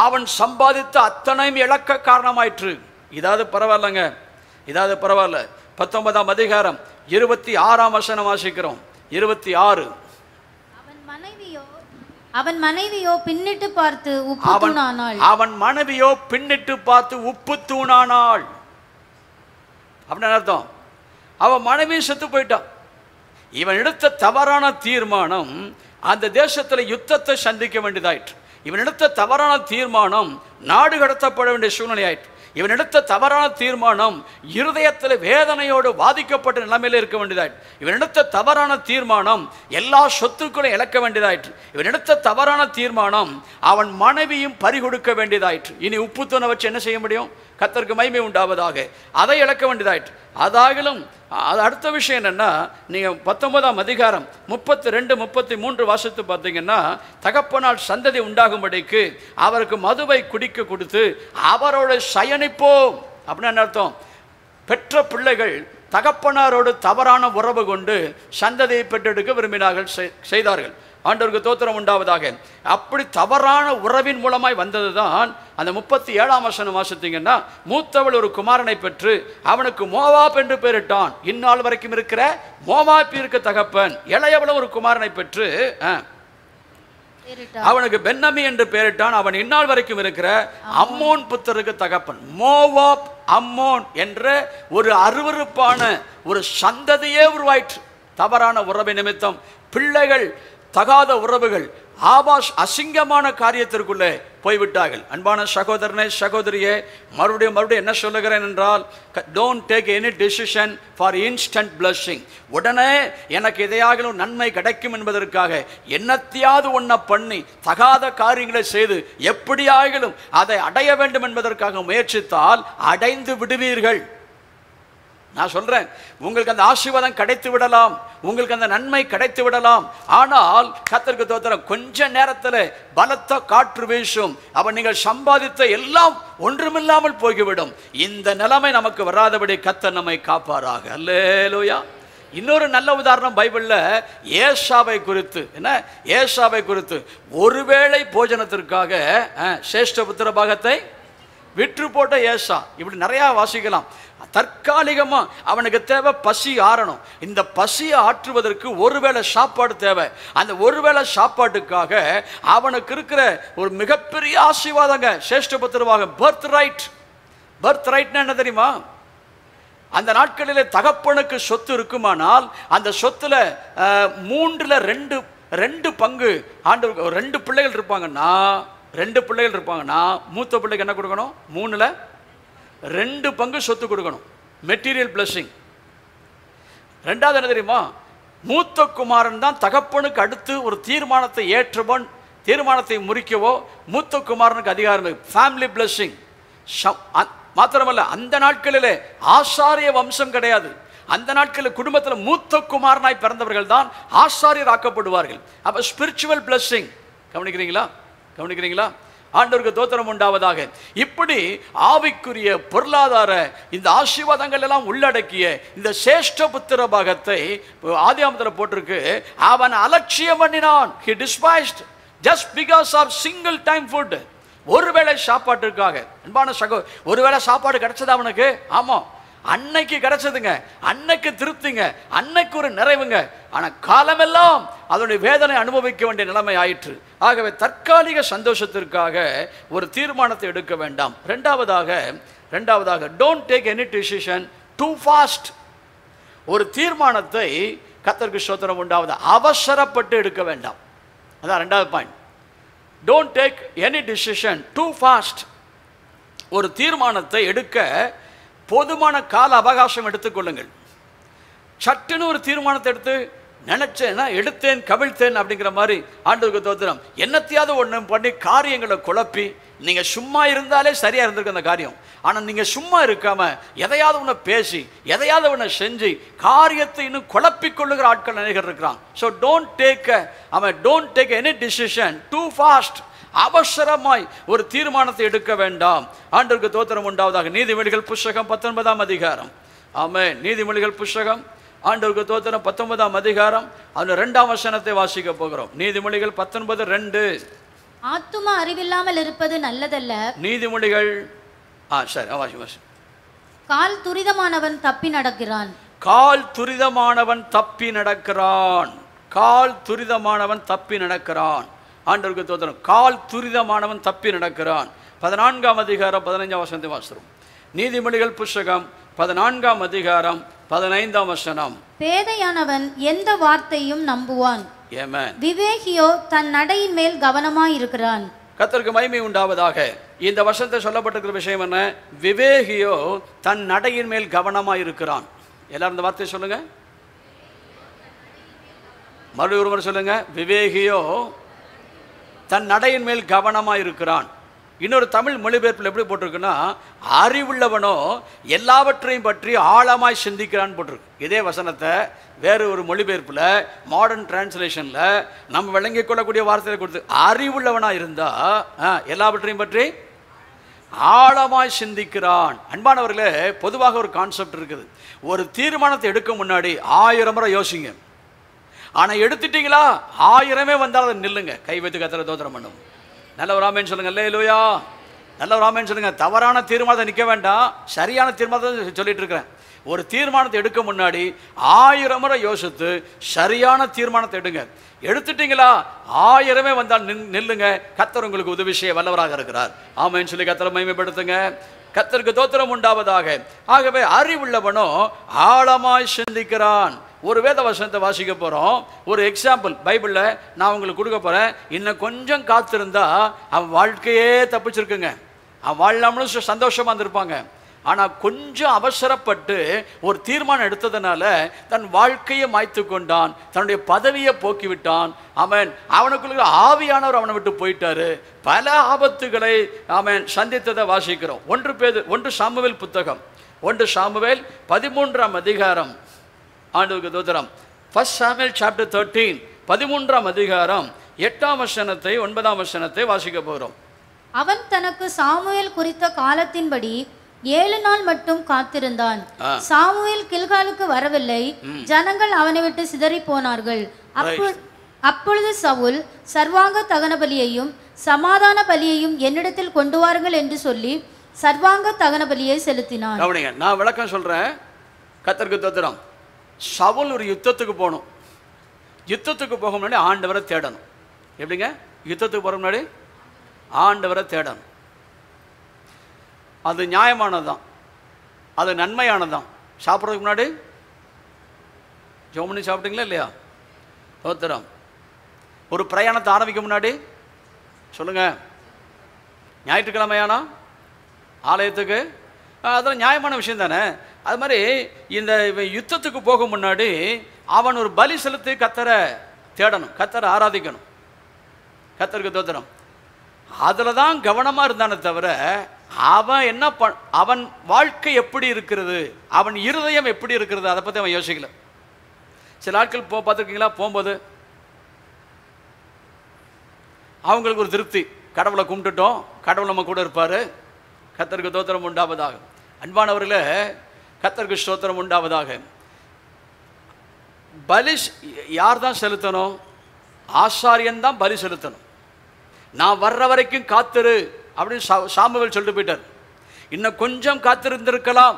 அவன் சம்பாதித்த அத்தனையும் இழக்க காரணமாயிற்று இதாவது பரவாயில்லைங்க இதாவது பரவாயில்ல பத்தொன்பதாம் அதிகாரம் இருபத்தி ஆறாம் வசனம் வாசிக்கிறோம் இருபத்தி ஆறு அவன் மனைவியோ பின்னிட்டு பார்த்து அவன் அவன் மனைவியோ பின்னிட்டு பார்த்து உப்பு தூணானாள் அப்படின்னு அர்த்தம் அவன் மனைவியும் செத்து போயிட்டான் இவன் எடுத்த தவறான தீர்மானம் அந்த தேசத்தில் யுத்தத்தை சந்திக்க வேண்டியதாயிற்று இவன் எடுத்த தவறான தீர்மானம் நாடு கடத்தப்பட வேண்டிய சூழ்நிலை ஆயிற்று இவன் எடுத்த தவறான தீர்மானம் இருதயத்தில் வேதனையோடு பாதிக்கப்பட்ட நிலைமையில் இருக்க வேண்டியதாயிற்று இவன் எடுத்த தவறான தீர்மானம் எல்லா சொத்துக்களும் இழக்க வேண்டியதாயிற்று இவன் எடுத்த தவறான தீர்மானம் அவன் மனைவியும் பறிகொடுக்க வேண்டியதாயிற்று இனி உப்புத்தனை வச்சு என்ன செய்ய முடியும் கத்தருக்கு மைமை உண்டாவதாக அதை இழக்க வேண்டியதாயிட்டு அதாகிலும் அது அடுத்த விஷயம் என்னென்னா நீங்கள் பத்தொன்பதாம் அதிகாரம் முப்பத்தி ரெண்டு முப்பத்தி மூன்று வருஷத்து பார்த்தீங்கன்னா தகப்பனால் சந்ததி உண்டாகும்படிக்கு அவருக்கு மதுவை குடிக்க கொடுத்து அவரோட சயனிப்போம் அப்படின்னு என்ன அர்த்தம் பெற்ற பிள்ளைகள் தகப்பனாரோடு தவறான உறவு கொண்டு சந்ததியை பெற்றெடுக்க விரும்பினார்கள் செய்தார்கள் ஆண்டவருக்கு தோத்திரம் உண்டாவதாக அப்படி தவறான உறவின் மூலமாய் வந்தது தான் அந்த முப்பத்தி ஏழாம் வருஷம் வாசித்தீங்கன்னா மூத்தவள் ஒரு குமாரனை பெற்று அவனுக்கு மோவாப் என்று பெயரிட்டான் இந்நாள் வரைக்கும் இருக்கிற மோவாப்பிற்கு தகப்பன் இளையவள ஒரு குமாரனை பெற்று அவனுக்கு பென்னமி என்று பெயரிட்டான் அவன் இந்நாள் வரைக்கும் இருக்கிற அம்மோன் புத்தருக்கு தகப்பன் மோவாப் அம்மோன் என்ற ஒரு அருவறுப்பான ஒரு சந்ததியே உருவாயிற்று தவறான உறவை நிமித்தம் பிள்ளைகள் தகாத உறவுகள் ஆபாஷ் அசிங்கமான காரியத்திற்குள்ளே போய்விட்டார்கள் அன்பான சகோதரனே சகோதரியே மறுபடியும் மறுபடியும் என்ன சொல்லுகிறேன் என்றால் don't take any decision for instant blessing உடனே எனக்கு எதையாகிலும் நன்மை கிடைக்கும் என்பதற்காக என்னத்தையாவது ஒன்றை பண்ணி தகாத காரியங்களை செய்து எப்படியாகிலும் அதை அடைய வேண்டும் என்பதற்காக முயற்சித்தால் அடைந்து விடுவீர்கள் நான் சொல்கிறேன் உங்களுக்கு அந்த ஆசீர்வாதம் கிடைத்து விடலாம் உங்களுக்கு அந்த நன்மை கிடைத்து விடலாம் ஆனால் கத்திற்கு தோத்திரம் கொஞ்ச நேரத்தில் பலத்த காற்று வீசும் அவன் நீங்கள் சம்பாதித்த எல்லாம் ஒன்றுமில்லாமல் போய்விடும் இந்த நிலைமை நமக்கு வராதபடி கத்தர் நம்மை காப்பாராக அல்லேலோயா இன்னொரு நல்ல உதாரணம் பைபிளில் ஏஷாவை குறித்து என்ன ஏஷாவை குறித்து ஒருவேளை போஜனத்திற்காக சேஷ்ட புத்திர பாகத்தை விற்று போட்ட ஏஷா இப்படி நிறையா வாசிக்கலாம் தற்காலிகமாக அவனுக்கு தேவை பசி ஆறணும் இந்த பசியை ஆற்றுவதற்கு ஒருவேளை சாப்பாடு தேவை அந்த ஒருவேளை சாப்பாட்டுக்காக அவனுக்கு இருக்கிற ஒரு மிகப்பெரிய ஆசீர்வாதங்க சேஷ்ட பத்திரவாக பர்த் ரைட் பர்த் ரைட்னா என்ன தெரியுமா அந்த நாட்களிலே தகப்பனுக்கு சொத்து இருக்குமானால் அந்த சொத்துல மூன்றில் ரெண்டு ரெண்டு பங்கு ஆண்டு ரெண்டு பிள்ளைகள் இருப்பாங்கன்னா ரெண்டு பிள்ளைகள் இருப்பாங்கன்னா மூத்த பிள்ளைக்கு என்ன கொடுக்கணும் மூணில் ரெண்டு பங்கு சொத்து கொடுக்கணும் மெட்டீரியல் பிளஸ்ஸிங் ரெண்டாவது என்ன தெரியுமா மூத்த குமாரன் தான் தகப்பனுக்கு அடுத்து ஒரு தீர்மானத்தை ஏற்றவன் தீர்மானத்தை முறிக்கவோ மூத்த குமாரனுக்கு அதிகாரம் ஃபேமிலி பிளஸ்ஸிங் மாத்திரமல்ல அந்த நாட்களிலே ஆசாரிய வம்சம் கிடையாது அந்த நாட்களில் குடும்பத்தில் மூத்த குமாரனாய் பிறந்தவர்கள் தான் ஆசாரியர் ஆக்கப்படுவார்கள் அப்போ ஸ்பிரிச்சுவல் பிளஸ்ஸிங் கவனிக்கிறீங்களா கவனிக்கிறீங்களா ஆண்டவருக்கு தோத்திரம் உண்டாவதாக இப்படி ஆவிக்குரிய பொருளாதார இந்த ஆசீர்வாதங்கள் எல்லாம் உள்ளடக்கிய இந்த சேஷ்ட புத்திர பாகத்தை ஆதியாமத்தில் போட்டிருக்கு அவன் அலட்சியம் பண்ணினான் he despised just because of single time food ஒருவேளை சாப்பாட்டிற்காக அன்பான சகோ ஒருவேளை சாப்பாடு கிடைச்சதா அவனுக்கு ஆமாம் அன்னைக்கு கிடைச்சதுங்க அன்னைக்கு திருப்திங்க அன்னைக்கு ஒரு நிறைவுங்க ஆனால் காலமெல்லாம் அதனுடைய வேதனை அனுபவிக்க வேண்டிய நிலைமை ஆயிற்று ஆகவே தற்காலிக சந்தோஷத்திற்காக ஒரு தீர்மானத்தை எடுக்க வேண்டாம் ரெண்டாவதாக ரெண்டாவதாக don't take any decision too fast ஒரு தீர்மானத்தை கத்தருக்கு சோதனம் உண்டாவது அவசரப்பட்டு எடுக்க வேண்டாம் அதான் ரெண்டாவது point don't take any decision too fast ஒரு தீர்மானத்தை எடுக்க போதுமான கால அவகாசம் எடுத்துக்கொள்ளுங்கள் சட்டுன்னு ஒரு தீர்மானத்தை எடுத்து நினச்சேன்னா எடுத்தேன் கவிழ்த்தேன் அப்படிங்கிற மாதிரி ஆண்டுக்கு தோத்திரம் என்னத்தையாவது ஒன்று பண்ணி காரியங்களை குழப்பி நீங்கள் சும்மா இருந்தாலே சரியாக இருந்திருக்கு அந்த காரியம் ஆனால் நீங்கள் சும்மா இருக்காமல் எதையாவது ஒன்று பேசி எதையாவது ஒன்று செஞ்சு காரியத்தை இன்னும் குழப்பிக்கொள்ளுகிற ஆட்கள் நினைக்கிற இருக்கிறான் ஸோ டோன்ட் டேக் அவன் don't take any decision too fast அவசரமாய் ஒரு தீர்மானத்தை எடுக்க வேண்டாம் ஆண்டருக்கு தோத்திரம் உண்டாவதாக நீதிமொழிகள் புஸ்தகம் பத்தொன்பதாம் அதிகாரம் ஆமே நீதிமொழிகள் புஸ்தகம் ஆண்டவருக்கு தோத்திரம் பத்தொன்பதாம் அதிகாரம் அதில் ரெண்டாம் வசனத்தை வாசிக்க போகிறோம் நீதிமொழிகள் பத்தொன்பது ரெண்டு ஆத்துமா அறிவில்லாமல் இருப்பது நல்லதல்ல நீதிமொழிகள் ஆ சரி வாசி வாசி கால் துரிதமானவன் தப்பி நடக்கிறான் கால் துரிதமானவன் தப்பி நடக்கிறான் கால் துரிதமானவன் தப்பி நடக்கிறான் ஆண்டவருக்கு தோத்திரம் கால் துரிதமானவன் தப்பி நடக்கிறான் பதினான்காம் அதிகாரம் பதினைஞ்சாம் வசனத்தை வாசரும் நீதிமொழிகள் புஸ்தகம் பதினான்காம் அதிகாரம் பதினைந்தாம் வசனம் பேதையானவன் எந்த வார்த்தையும் நம்புவான் விவேகியோ தன் நடையின் மேல் கவனமாக இருக்கிறான் கத்தருக்கு மகிமை உண்டாவதாக இந்த வருஷத்தை சொல்லப்பட்டிருக்கிற விஷயம் என்ன விவேகியோ தன் நடையின் மேல் கவனமாக இருக்கிறான் எல்லாரும் இந்த வார்த்தையை சொல்லுங்க மறுபடியும் ஒருவர் சொல்லுங்க விவேகியோ தன் நடையின் மேல் கவனமாக இருக்கிறான் இன்னொரு தமிழ் மொழிபெயர்ப்பில் எப்படி போட்டிருக்குன்னா அறிவுள்ளவனோ எல்லாவற்றையும் பற்றி ஆழமாய் சிந்திக்கிறான்னு போட்டிருக்கு இதே வசனத்தை வேறு ஒரு மொழிபெயர்ப்பில் மாடர்ன் டிரான்ஸ்லேஷனில் நம்ம விளங்கிக் கொள்ளக்கூடிய வார்த்தையில் கொடுத்து அறிவுள்ளவனாக இருந்தால் எல்லாவற்றையும் பற்றி ஆழமாய் சிந்திக்கிறான் அன்பானவர்களே பொதுவாக ஒரு கான்செப்ட் இருக்குது ஒரு தீர்மானத்தை எடுக்க முன்னாடி ஆயிரம் முறை யோசிங்க ஆனால் எடுத்துட்டீங்களா ஆயிரமே வந்தாலும் அதை நில்லுங்க கை வைத்து கத்திர தோத்திரம் பண்ணும் நல்லவராமேன்னு சொல்லுங்கள் இல்லை இல்லையா நல்லவராமேன்னு சொல்லுங்கள் தவறான தீர்மானத்தை நிற்க வேண்டாம் சரியான தீர்மானத்தை சொல்லிட்டு இருக்கிறேன் ஒரு தீர்மானத்தை எடுக்க முன்னாடி ஆயிரம் முறை யோசித்து சரியான தீர்மானத்தை எடுங்க எடுத்துட்டீங்களா ஆயிரமே வந்தால் நின் நில்லுங்க கத்தர் உங்களுக்கு உதவி செய்ய வல்லவராக இருக்கிறார் ஆமைன்னு சொல்லி கத்தரை மயமைப்படுத்துங்க கத்தருக்கு தோத்திரம் உண்டாவதாக ஆகவே அறிவுள்ளவனோ ஆழமாய் சிந்திக்கிறான் ஒரு வேத வசனத்தை வாசிக்க போகிறோம் ஒரு எக்ஸாம்பிள் பைபிளில் நான் உங்களுக்கு கொடுக்க போகிறேன் இன்னும் கொஞ்சம் காத்திருந்தா அவன் வாழ்க்கையே தப்பிச்சிருக்குங்க அவன் வாழலாமலும் சந்தோஷமாக இருந்திருப்பாங்க ஆனால் கொஞ்சம் அவசரப்பட்டு ஒரு தீர்மானம் எடுத்ததுனால தன் வாழ்க்கையை மாய்த்து கொண்டான் தன்னுடைய பதவியை போக்கிவிட்டான் அவன் அவனுக்குள்ள ஆவியானவர் அவனை விட்டு போயிட்டாரு பல ஆபத்துகளை அவன் சந்தித்ததை வாசிக்கிறோம் ஒன்று பேர் ஒன்று சாமுவேல் புத்தகம் ஒன்று சாமுவேல் பதிமூன்றாம் அதிகாரம் ஆண்டவருக்கு தோத்திரம் ஃபர்ஸ்ட் சாமியல் சாப்டர் தேர்ட்டீன் பதிமூன்றாம் அதிகாரம் எட்டாம் வசனத்தை ஒன்பதாம் வசனத்தை வாசிக்க போகிறோம் அவன் தனக்கு சாமுவேல் குறித்த காலத்தின்படி ஏழு நாள் மட்டும் காத்திருந்தான் சாமுவேல் கில்காலுக்கு வரவில்லை ஜனங்கள் அவனை விட்டு சிதறி போனார்கள் அப்பொழுது சவுல் சர்வாங்க தகன பலியையும் சமாதான பலியையும் என்னிடத்தில் கொண்டு வாருங்கள் என்று சொல்லி சர்வாங்க தகன பலியை செலுத்தினான் நான் விளக்கம் சொல்றேன் கத்தருக்கு தோத்திரம் சவுல் ஒரு யுத்தத்துக்கு போகணும் யுத்தத்துக்கு போக முன்னாடி ஆண்டவரை தேடணும் எப்படிங்க யுத்தத்துக்கு போகிற முன்னாடி ஆண்டவரை தேடணும் அது நியாயமானதுதான் அது நன்மையானதுதான் சாப்பிட்றதுக்கு முன்னாடி ஜோமனி சாப்பிட்டீங்களா இல்லையா தோத்திரம் ஒரு பிரயாணத்தை ஆரம்பிக்க முன்னாடி சொல்லுங்கள் ஞாயிற்றுக்கிழமையானா ஆலயத்துக்கு அதெல்லாம் நியாயமான விஷயம் தானே அது மாதிரி இந்த யுத்தத்துக்கு போக முன்னாடி அவன் ஒரு பலி செலுத்தி கத்தரை தேடணும் கத்தரை ஆராதிக்கணும் கத்தருக்கு தோத்திரம் அதில் தான் கவனமாக இருந்தானே தவிர அவன் என்ன பண் அவன் வாழ்க்கை எப்படி இருக்கிறது அவன் இருதயம் எப்படி இருக்கிறது அதை பற்றி அவன் யோசிக்கல சில ஆட்கள் போ பார்த்துருக்கீங்களா போகும்போது அவங்களுக்கு ஒரு திருப்தி கடவுளை கும்பிட்டுட்டோம் கடவுள் நம்ம கூட இருப்பார் கத்தருக்கு தோத்திரம் உண்டாவதாகும் அன்பானவர்களே கத்தருக்கு ஸ்தோத்திரம் உண்டாவதாக பலி யார் தான் செலுத்தணும் ஆசாரியன் தான் பலி செலுத்தணும் நான் வர்ற வரைக்கும் காத்திரு அப்படின்னு சாமுவேல் சொல்லிட்டு போயிட்டார் இன்னும் கொஞ்சம் காத்திருந்திருக்கலாம்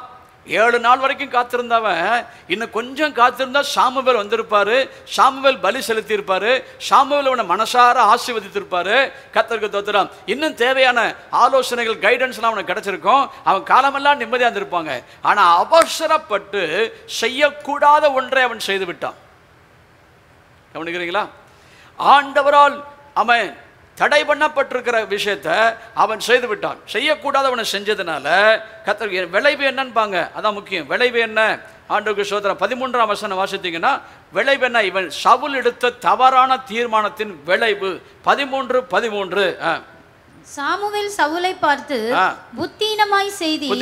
ஏழு நாள் வரைக்கும் காத்திருந்தவன் இன்னும் கொஞ்சம் காத்திருந்தா சாமுவேல் வந்திருப்பாரு சாமுவேல் பலி செலுத்தியிருப்பாரு சாமுவேல் உன மனசார ஆசீர்வதித்திருப்பாரு கத்தருக்கு தோத்துறான் இன்னும் தேவையான ஆலோசனைகள் கைடன்ஸ்லாம் அவனுக்கு கிடச்சிருக்கும் அவன் காலமெல்லாம் நிம்மதியாக இருந்திருப்பாங்க ஆனால் அவசரப்பட்டு செய்யக்கூடாத ஒன்றை அவன் செய்து விட்டான் கவனிக்கிறீங்களா ஆண்டவரால் அவன் தடை பண்ணப்பட்டிருக்கிற விஷயத்த அவன் செய்து விட்டான் செய்யக்கூடாதவனை செஞ்சதுனால கத்தர் விளைவு என்னன்பாங்க அதான் முக்கியம் விளைவு என்ன ஆண்டு சோதனை பதிமூன்றாம் வசனம் வாசித்தீங்கன்னா விளைவு என்ன இவன் சவுல் எடுத்த தவறான தீர்மானத்தின் விளைவு பதிமூன்று பதிமூன்று சாமுவேல் சவுலை பார்த்து புத்தியீனமாய் செய்தீர்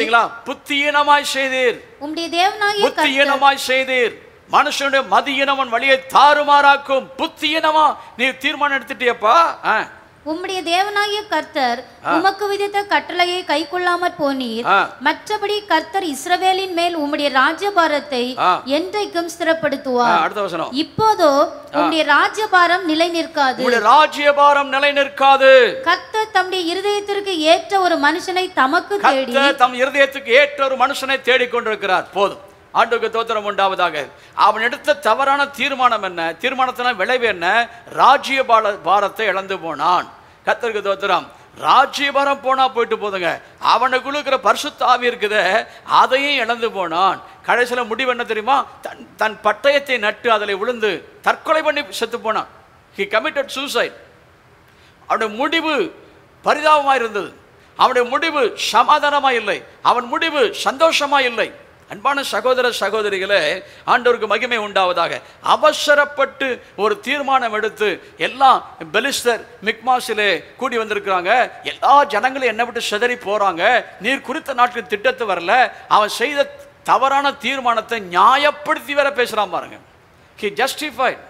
புத்திங்களா செய்தீர் உம்முடைய தேவனாகிய புத்தியீனமாய் செய்தீர் மனுஷனுடைய மதியினவன் வழியை தாறுமாறாக்கும் புத்தியினமா நீ தீர்மானம் எடுத்துட்டியப்பா உம்முடைய தேவனாகிய கர்த்தர் உமக்கு விதித்த கட்டளையை கை கொள்ளாமற் போனீர் மற்றபடி கர்த்தர் இஸ்ரவேலின் மேல் உம்முடைய ராஜ்யபாரத்தை என்றைக்கும் ஸ்திரப்படுத்துவார் இப்போதோ உம்முடைய ராஜ்யபாரம் நிலை நிற்காது ராஜ்யபாரம் நிலை நிற்காது கர்த்தர் தம்முடைய இருதயத்திற்கு ஏற்ற ஒரு மனுஷனை தமக்கு தேடி தம் இருதயத்துக்கு ஏற்ற ஒரு மனுஷனை தேடிக்கொண்டிருக்கிறார் போதும் ஆண்டுக்கு தோத்திரம் உண்டாவதாக அவன் எடுத்த தவறான தீர்மானம் என்ன தீர்மானத்தின விளைவு என்ன ராஜ்ய பால பாரத்தை இழந்து போனான் கத்தருக்கு தோத்திரம் ராஜ்யபாரம் போனால் போயிட்டு போதுங்க அவனுக்குள்ள இருக்கிற தாவி இருக்குத அதையும் இழந்து போனான் கடைசியில் முடிவு என்ன தெரியுமா தன் தன் பட்டயத்தை நட்டு அதில் விழுந்து தற்கொலை பண்ணி செத்து போனான் ஹி கமிட்டட் சூசைட் அவனுடைய முடிவு பரிதாபமாக இருந்தது அவனுடைய முடிவு சமாதானமாக இல்லை அவன் முடிவு சந்தோஷமாக இல்லை அன்பான சகோதர சகோதரிகளே ஆண்டவருக்கு மகிமை உண்டாவதாக அவசரப்பட்டு ஒரு தீர்மானம் எடுத்து எல்லாம் பெலிஸ்தர் மிக்மாஸிலே கூடி வந்திருக்கிறாங்க எல்லா ஜனங்களும் என்னை விட்டு சிதறி போகிறாங்க நீர் குறித்த நாட்கள் திட்டத்து வரல அவன் செய்த தவறான தீர்மானத்தை நியாயப்படுத்தி வேற பேசுகிறான் பாருங்க he justified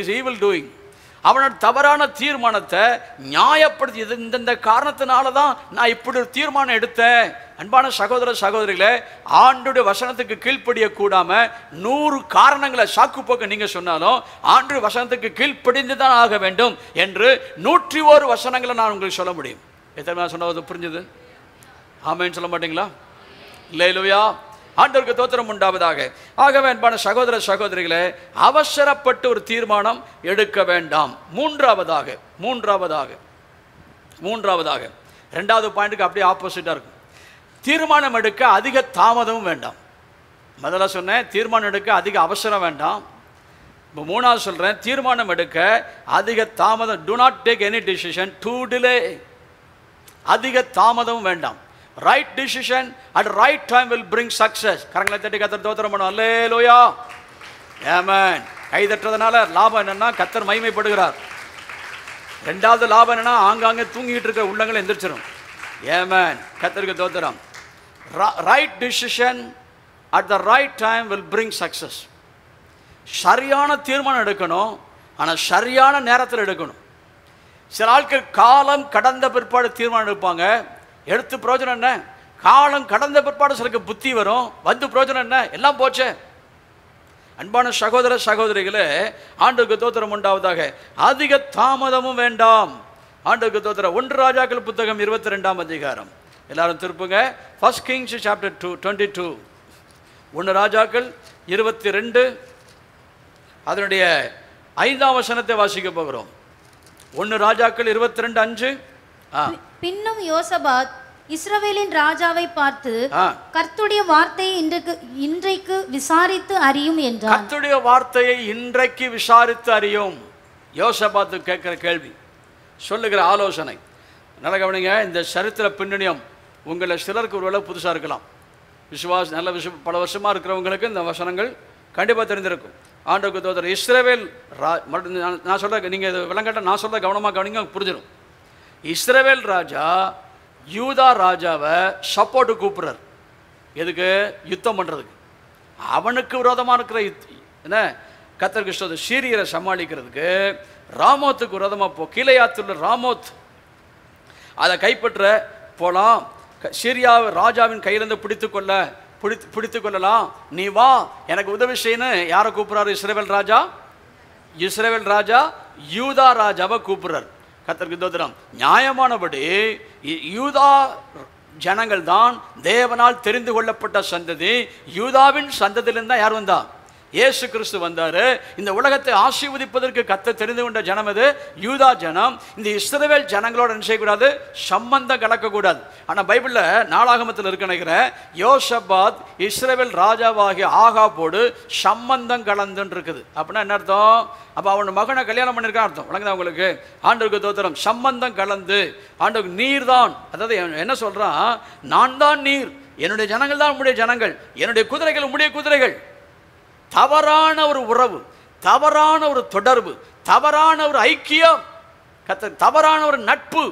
is evil doing அவனோட தவறான தீர்மானத்தை நியாயப்படுத்தி இந்தந்த காரணத்தினால தான் நான் இப்படி ஒரு தீர்மானம் எடுத்தேன் அன்பான சகோதர சகோதரிகளை ஆண்டுடைய வசனத்துக்கு கீழ்ப்படிய கூடாம நூறு காரணங்களை சாக்கு போக்க நீங்கள் சொன்னாலும் ஆண்டு வசனத்துக்கு கீழ்ப்படிந்துதான் ஆக வேண்டும் என்று நூற்றி ஓரு வசனங்களை நான் உங்களுக்கு சொல்ல முடியும் எத்தனை சொன்னது புரிஞ்சுது ஆமேன்னு சொல்ல மாட்டீங்களா இல்லையா ஆண்டோருக்கு தோத்திரம் உண்டாவதாக ஆகவே அன்பான சகோதர சகோதரிகளை அவசரப்பட்டு ஒரு தீர்மானம் எடுக்க வேண்டாம் மூன்றாவதாக மூன்றாவதாக மூன்றாவதாக ரெண்டாவது பாயிண்ட்டுக்கு அப்படியே ஆப்போசிட்டாக இருக்கும் தீர்மானம் எடுக்க அதிக தாமதமும் வேண்டாம் முதல்ல சொன்னேன் தீர்மானம் எடுக்க அதிக அவசரம் வேண்டாம் இப்போ மூணாவது சொல்கிறேன் தீர்மானம் எடுக்க அதிக தாமதம் do not take any decision too delay அதிக தாமதமும் வேண்டாம் right decision at right time will bring success கரங்களை தட்டி கத்தர் தோத்திரம் பண்ணுவோம் அல்லே லோயா ஏமன் கைதட்டுறதுனால லாபம் என்னென்னா கத்தர் மைமைப்படுகிறார் ரெண்டாவது லாபம் என்னென்னா ஆங்காங்கே தூங்கிட்டு இருக்க உள்ளங்களை எந்திரிச்சிடும் ஏமன் கத்தருக்கு தோத்திரம் right decision at the right time will bring success சரியான தீர்மானம் எடுக்கணும் ஆனால் சரியான நேரத்தில் எடுக்கணும் சில ஆட்கள் காலம் கடந்த பிற்பாடு தீர்மானம் எடுப்பாங்க எடுத்து பிரயோஜனம் என்ன காலம் கடந்த பிற்பாடு சிலருக்கு புத்தி வரும் வந்து பிரயோஜனம் என்ன எல்லாம் போச்சே அன்பான சகோதர சகோதரிகளே ஆண்டுக்கு தோத்திரம் உண்டாவதாக அதிக தாமதமும் வேண்டாம் ஆண்டுக்கு தோத்திரம் ஒன்று ராஜாக்கள் புத்தகம் இருபத்தி ரெண்டாம் அதிகாரம் எல்லாரும் திருப்புங்க first Kings chapter two twenty two ஒன்று ராஜாக்கள் இருபத்தி ரெண்டு அதனுடைய ஐந்தாம் வசனத்தை வாசிக்க போகிறோம் ஒன்று ராஜாக்கள் இருபத்தி ரெண்டு அஞ்சு பின்னும் யோசபாத் இஸ்ரவேலின் ராஜாவை பார்த்து கர்த்துடைய வார்த்தையை இன்றைக்கு இன்றைக்கு விசாரித்து அறியும் என்றார் கர்த்துடைய வார்த்தையை இன்றைக்கு விசாரித்து அறியும் யோசபாத்து கேட்கிற கேள்வி சொல்லுகிற ஆலோசனை நல்ல கவனிங்க இந்த சரித்திர பின்னணியம் உங்களை சிலருக்கு ஒரு புதுசாக இருக்கலாம் விசுவாஸ் நல்ல விஷ பல வருஷமாக இருக்கிறவங்களுக்கு இந்த வசனங்கள் கண்டிப்பாக தெரிஞ்சிருக்கும் ஆண்டோக்கு தோதர் இஸ்ரேவேல் ரா நான் சொல்கிற நீங்கள் இது நான் சொல்கிற கவனமாக கவனிங்க புரிஞ்சிடும் இஸ்ரேவேல் ராஜா யூதா ராஜாவை சப்போர்ட்டு கூப்பிட்றார் எதுக்கு யுத்தம் பண்ணுறதுக்கு அவனுக்கு விரோதமாக இருக்கிற யுத் என்ன கத்தர் கிறிஸ்தவ சீரியரை சமாளிக்கிறதுக்கு ராமோத்துக்கு விரோதமாக போ கீழையாத்துள்ள ராமோத் அதை கைப்பற்ற போகலாம் சிரியாவை ராஜாவின் கையிலிருந்து பிடித்து கொள்ள பிடி பிடித்து கொள்ளலாம் நீ வா எனக்கு உதவி செய்யணும் யாரை கூப்பிட்றாரு இஸ்ரேவேல் ராஜா இஸ்ரேவேல் ராஜா யூதா ராஜாவை கூப்பிட்றார் கத்தருக்கு தோத்திரம் நியாயமானபடி யூதா ஜனங்கள் தான் தேவனால் தெரிந்து கொள்ளப்பட்ட சந்ததி யூதாவின் சந்ததியிலிருந்து தான் யார் வந்தான் இயேசு கிறிஸ்து வந்தார் இந்த உலகத்தை ஆசீர்வதிப்பதற்கு கத்த தெரிந்து கொண்ட ஜனம் அது யூதா ஜனம் இந்த இஸ்ரவேல் ஜனங்களோட நினைச்சக்கூடாது செய்யக்கூடாது சம்பந்தம் கலக்கக்கூடாது ஆனால் பைபிளில் நாளாகமத்தில் இருக்க நினைக்கிறேன் யோசபாத் இஸ்ரேவேல் ராஜாவாகிய ஆகா போடு சம்பந்தம் கலந்துன்னு இருக்குது அப்படின்னா என்ன அர்த்தம் அப்போ அவனோட மகனை கல்யாணம் பண்ணியிருக்கான் அர்த்தம் வழங்குதா உங்களுக்கு ஆண்டவருக்கு தோத்திரம் சம்பந்தம் கலந்து ஆண்டுக்கு நீர் தான் அதாவது என்ன சொல்கிறான் நான் தான் நீர் என்னுடைய ஜனங்கள் தான் உங்களுடைய ஜனங்கள் என்னுடைய குதிரைகள் உங்களுடைய குதிரைகள் தவறான ஒரு உறவு தவறான ஒரு தொடர்பு தவறான ஒரு ஐக்கியம் கத்த தவறான ஒரு நட்பு